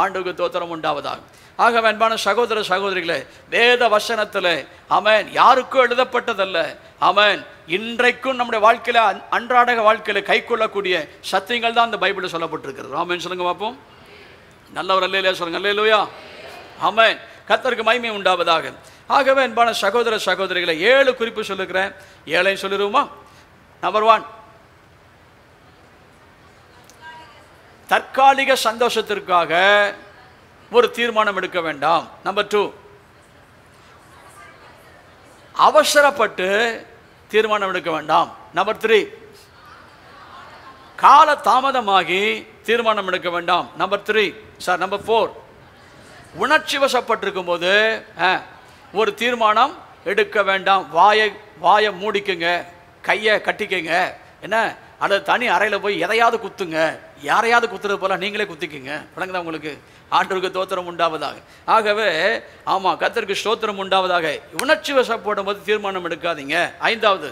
ஆண்டுக்கு தோத்திரம் உண்டாவதாகும் ஆக அன்பான சகோதர சகோதரிகளே வேத வசனத்தில் அவன் யாருக்கும் எழுதப்பட்டதல்ல அவன் இன்றைக்கும் நம்முடைய வாழ்க்கையில் அன்றாடக வாழ்க்கையில் கை கொள்ளக்கூடிய சத்தியங்கள் தான் இந்த பைபிளில் சொல்லப்பட்டிருக்கிறது ராமன் சொல்லுங்க பார்ப்போம் நல்லவர் இல்லையா சொல்லுங்க இல்லையா அவன் கத்தருக்கு மகிமை உண்டாவதாக ஆகவே அன்பான சகோதர சகோதரிகளை ஏழு குறிப்பு சொல்லுகிறேன் ஏழையும் சொல்லிடுவோமா நம்பர் ஒன் தற்காலிக சந்தோஷத்திற்காக ஒரு தீர்மானம் எடுக்க வேண்டாம் நம்பர் டூ அவசரப்பட்டு தீர்மானம் எடுக்க வேண்டாம் நம்பர் த்ரீ கால தாமதமாகி தீர்மானம் எடுக்க வேண்டாம் number three sir number four உணர்ச்சி வசப்பட்டிருக்கும் போது ஒரு தீர்மானம் எடுக்க வேண்டாம் வாயை வாயை மூடிக்குங்க கையை கட்டிக்கங்க என்ன அல்லது தனி அறையில் போய் எதையாவது குத்துங்க யாரையாவது குத்துறது போல் நீங்களே குத்திக்குங்க விளங்குதா உங்களுக்கு ஆண்டவருக்கு தோத்திரம் உண்டாவதாக ஆகவே ஆமாம் கத்தருக்கு ஸ்தோத்திரம் உண்டாவதாக உணர்ச்சி வசப்படும் போது தீர்மானம் எடுக்காதீங்க ஐந்தாவது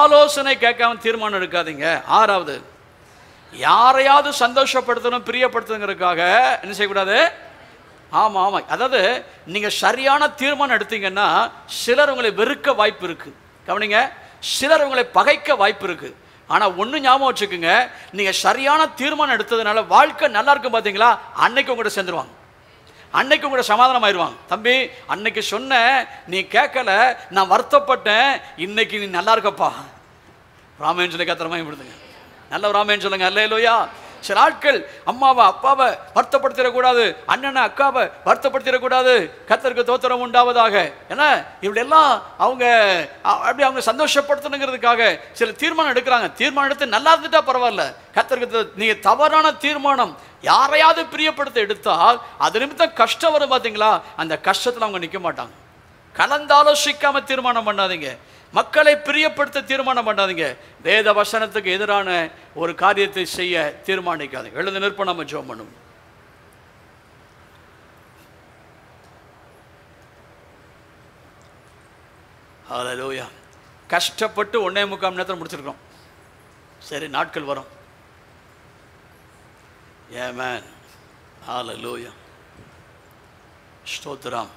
ஆலோசனை கேட்காம தீர்மானம் எடுக்காதீங்க ஆறாவது யாரையாவது சந்தோஷப்படுத்தணும் பிரியப்படுத்துங்கிறதுக்காக என்ன செய்யக்கூடாது ஆமாம் ஆமாம் அதாவது நீங்கள் சரியான தீர்மானம் எடுத்தீங்கன்னா சிலர் உங்களை வெறுக்க வாய்ப்பு இருக்குது கவனிங்க சிலர் உங்களை பகைக்க வாய்ப்பு இருக்குது ஆனால் ஒன்று ஞாபகம் வச்சுக்கோங்க நீங்கள் சரியான தீர்மானம் எடுத்ததுனால வாழ்க்கை நல்லா இருக்கும் பார்த்தீங்களா அன்னைக்கு உங்கள்கிட்ட சேர்ந்துருவாங்க அன்னைக்கு கூட சமாதானம் ஆயிடுவாங்க தம்பி அன்னைக்கு சொன்ன நீ கேட்கல நான் வருத்தப்பட்டேன் இன்னைக்கு நீ நல்லா இருக்கப்பா ராமேஞ்சலி சொல்லி விடுதுங்க நல்ல ராமேஞ்சலங்க சொல்லுங்க அல்ல இல்லையா சில ஆட்கள் அம்மாவை அப்பாவை வருத்தப்படுத்திடக்கூடாது அண்ணனை அக்காவை வருத்தப்படுத்திடக்கூடாது கத்தருக்கு தோத்திரம் உண்டாவதாக ஏன்னா எல்லாம் அவங்க அப்படி அவங்க சந்தோஷப்படுத்தணுங்கிறதுக்காக சில தீர்மானம் எடுக்கிறாங்க தீர்மானம் எடுத்து நல்லா இருந்துட்டா பரவாயில்ல கத்தருக்கு நீங்கள் தவறான தீர்மானம் யாரையாவது பிரியப்படுத்த எடுத்தால் அது நிமித்தம் கஷ்டம் வரும் பார்த்தீங்களா அந்த கஷ்டத்தில் அவங்க நிற்க மாட்டாங்க கலந்தாலோசிக்காம தீர்மானம் பண்ணாதீங்க மக்களை பிரியப்படுத்த தீர்மானம் பண்ணாதீங்க வேத வசனத்துக்கு எதிரான ஒரு காரியத்தை செய்ய தீர்மானிக்காதீங்க எழுந்து நிற்ப நம்ம ஜோம் பண்ணும் அலலோயா கஷ்டப்பட்டு ஒன்றே முக்கால் மணி நேரத்தில் முடிச்சிருக்கோம் சரி நாட்கள் வரும் ஏமேன் ஹாலலூயா ஸ்தோத்ராம்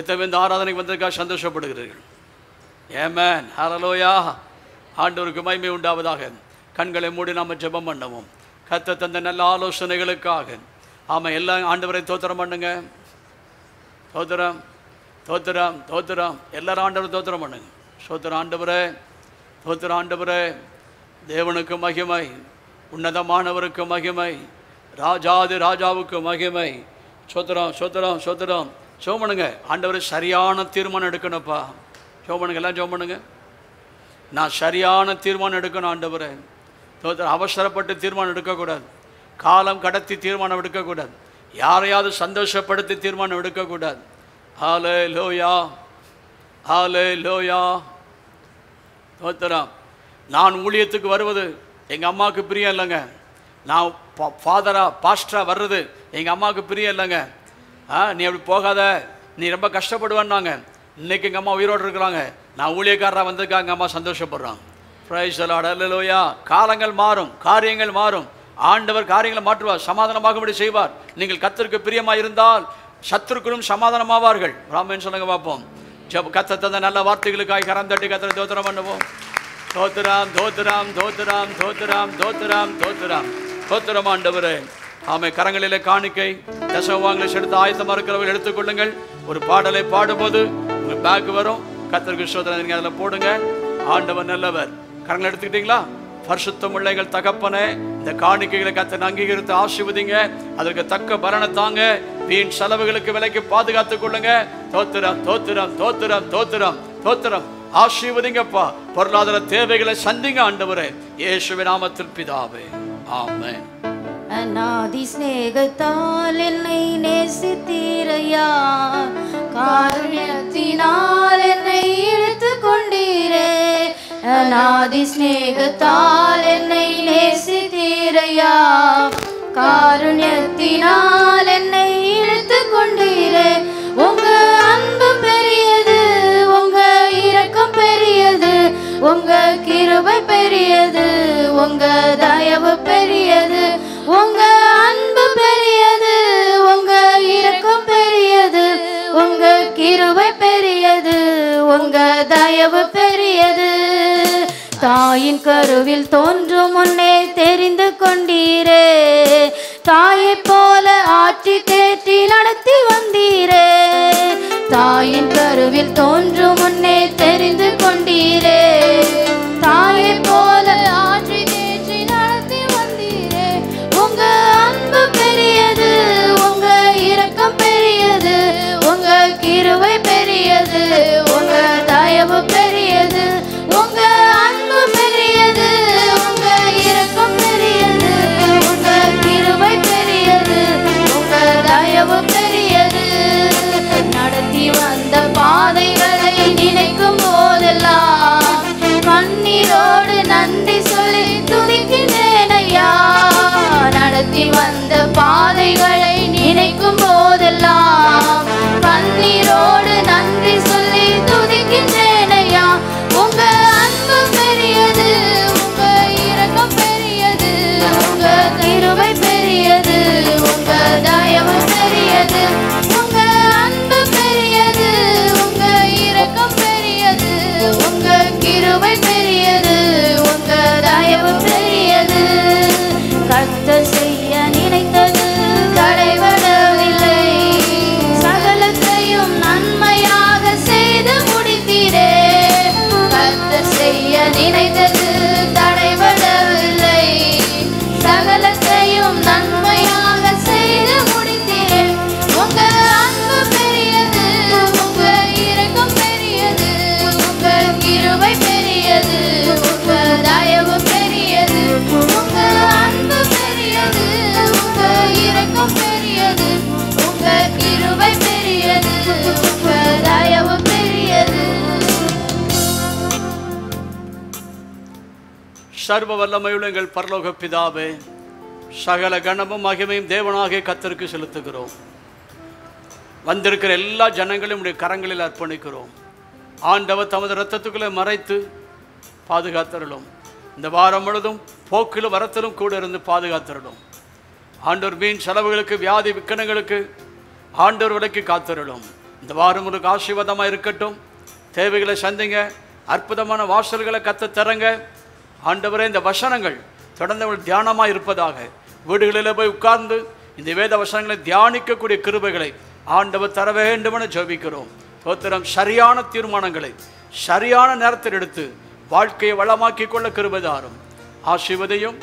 எத்தனை இந்த ஆராதனைக்கு வந்திருக்கா சந்தோஷப்படுகிறீர்கள் ஏமேன் ஹரலோயா ஆண்டோருக்கு மய்மை உண்டாவதாக கண்களை மூடி நாம் ஜெபம் பண்ணுவோம் கத்த தந்த நல்ல ஆலோசனைகளுக்காக ஆமாம் எல்லாம் ஆண்டவரை தோத்திரம் பண்ணுங்க தோத்திரம் தோத்திரம் தோத்திரம் எல்லாரும் ஆண்டவர் தோத்திரம் பண்ணுங்க சோத்திர ஆண்டவரே தோத்திர ஆண்டவரே தேவனுக்கு மகிமை உன்னதமானவருக்கு மகிமை ராஜாது ராஜாவுக்கு மகிமை சோத்திரம் சோத்திரம் சோத்திரம் சோமனுங்க ஆண்டவர் சரியான தீர்மானம் எடுக்கணும்ப்பா ஜோ பண்ணுங்க எல்லாம் ஜோ பண்ணுங்க நான் சரியான தீர்மானம் எடுக்கணும் ஆண்டவரை அவசரப்பட்டு தீர்மானம் எடுக்கக்கூடாது காலம் கடத்தி தீர்மானம் எடுக்கக்கூடாது யாரையாவது சந்தோஷப்படுத்தி தீர்மானம் எடுக்கக்கூடாது ஆலே லோயா ஆலே லோயா தோத்தரா நான் ஊழியத்துக்கு வருவது எங்கள் அம்மாவுக்கு பிரியம் இல்லைங்க நான் ஃபாதராக பாஸ்டராக வர்றது எங்கள் அம்மாவுக்கு பிரியம் இல்லைங்க ஆ நீ அப்படி போகாத நீ ரொம்ப கஷ்டப்படுவேன்னாங்க இன்னைக்கு எங்கள் அம்மா உயிரோடு இருக்கிறாங்க நான் ஊழியக்காரராக வந்திருக்காங்க எங்கள் அம்மா சந்தோஷப்படுறான் ப்ரைஸ் அடலோயா காலங்கள் மாறும் காரியங்கள் மாறும் ஆண்டவர் காரியங்களை மாற்றுவார் சமாதானமாகும்படி செய்வார் நீங்கள் கத்திற்கு பிரியமாக இருந்தால் சத்துருக்களும் சமாதானமாவார்கள் ராமன் சொல்லுங்க பார்ப்போம் கத்த தந்த நல்ல வார்த்தைகளுக்காக கரம் தட்டி கத்திர தோத்திரம் பண்ணுவோம் தோத்துராம் தோத்துராம் தோத்துராம் தோத்துராம் தோத்துராம் தோத்துராம் தோத்துரம் ஆண்டவரே ஆமை கரங்களிலே காணிக்கை தசவாங்களை செடுத்து ஆயத்தமாக இருக்கிறவர்கள் எடுத்துக்கொள்ளுங்கள் ஒரு பாடலை பாடும்போது உங்க பேக் வரும் கத்தருக்கு சோதனை நீங்க அதில் போடுங்க ஆண்டவர் நல்லவர் கரங்களை எடுத்துக்கிட்டீங்களா பரிசுத்தம் முல்லைகள் தகப்பனே இந்த காணிக்கைகளை கத்தன் அங்கீகரித்து ஆசிர்வதிங்க அதற்கு தக்க பரணை தாங்க வீண் செலவுகளுக்கு விலைக்கு பாதுகாத்துக் கொள்ளுங்க தோத்திரம் தோத்திரம் தோத்திரம் தோத்திரம் தோத்திரம் ஆசிர்வதிங்கப்பா பொருளாதார தேவைகளை சந்திங்க ஆண்டவரே இயேசுவின் நாமத்தில் பிதாவே ஆமே அநாதி ஸ்நேகத்தால் என்னை நேசித்தீரையா காரணத்தினால் என்னை இழுத்து கொண்டீரே அநாதி ஸ்நேகத்தால் என்னை நேசித்தீரையா காருண்யத்தினால் என்னை இழுத்து கொண்டீரே உங்க அன்பு பெரியது உங்க இரக்கம் பெரியது உங்க கிருபை பெரியது உங்க தயவு பெரிய உங்க தயவு பெரியது தாயின் கருவில் தோன்றும் முன்னே தெரிந்து கொண்டீரே தாயை போல ஆற்றி தேற்றி நடத்தி வந்தீரே தாயின் கருவில் தோன்றும் முன்னே தெரிந்து கொண்டீரே சர்வ வல்லமையுள்ள எங்கள் பரலோக பிதாவே சகல கணமும் மகிமையும் தேவனாக கத்தருக்கு செலுத்துகிறோம் வந்திருக்கிற எல்லா ஜனங்களையும் உடைய கரங்களில் அர்ப்பணிக்கிறோம் ஆண்டவர் தமது ரத்தத்துக்குள்ளே மறைத்து பாதுகாத்தருளும் இந்த வாரம் முழுதும் போக்கிலும் வரத்திலும் கூட இருந்து பாதுகாத்தருளும் ஆண்டோர் மீன் செலவுகளுக்கு வியாதி விக்கணங்களுக்கு ஆண்டோர் விலைக்கு காத்தருளும் இந்த வாரம் உங்களுக்கு ஆசீர்வாதமாக இருக்கட்டும் தேவைகளை சந்திங்க அற்புதமான வாசல்களை கற்று தரங்க ஆண்டவரே இந்த வசனங்கள் தொடர்ந்து அவர்கள் தியானமாக இருப்பதாக வீடுகளில் போய் உட்கார்ந்து இந்த வேத வசனங்களை தியானிக்கக்கூடிய கிருபைகளை ஆண்டவர் தர வேண்டும் என ஜோபிக்கிறோம் தோத்திரம் சரியான தீர்மானங்களை சரியான நேரத்தில் எடுத்து வாழ்க்கையை வளமாக்கி கொள்ள கிருபதாரும் ஆசிவதையும்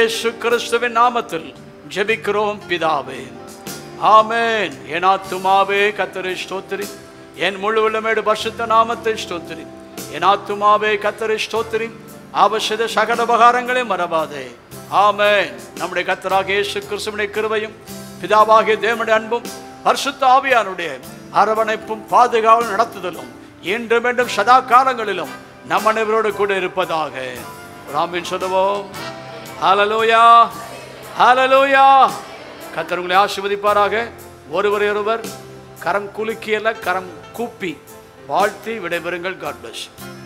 ஏசு கிறிஸ்துவின் நாமத்தில் ஜபிக்கிறோம் பிதாவே ஆமேன் ஏனா துமாவே கத்தரை ஸ்தோத்திரி என் முழு உள்ளமேடு பரிசுத்த நாமத்தை ஸ்தோத்திரி ஏனா துமாவே கத்தரை ஸ்தோத்திரி ஆவசியத சகட உபகாரங்களே மறவாதே ஆமே நம்முடைய கத்தராக இயேசு கிறிஸ்துவின் கிருவையும் பிதாவாகிய தேவனுடைய அன்பும் பரிசுத்த ஆவியானுடைய அரவணைப்பும் பாதுகாவலும் நடத்துதலும் இன்று மீண்டும் சதா காலங்களிலும் நம் அனைவரோடு கூட இருப்பதாக ராமின் சொல்லுவோம் ஹலலூயா ஹலலூயா கத்தர் உங்களை ஆசிர்வதிப்பாராக ஒருவர் ஒருவர் கரம் குலுக்கியல்ல கரம் கூப்பி வாழ்த்தி விடைபெறுங்கள் காட் பிளஸ்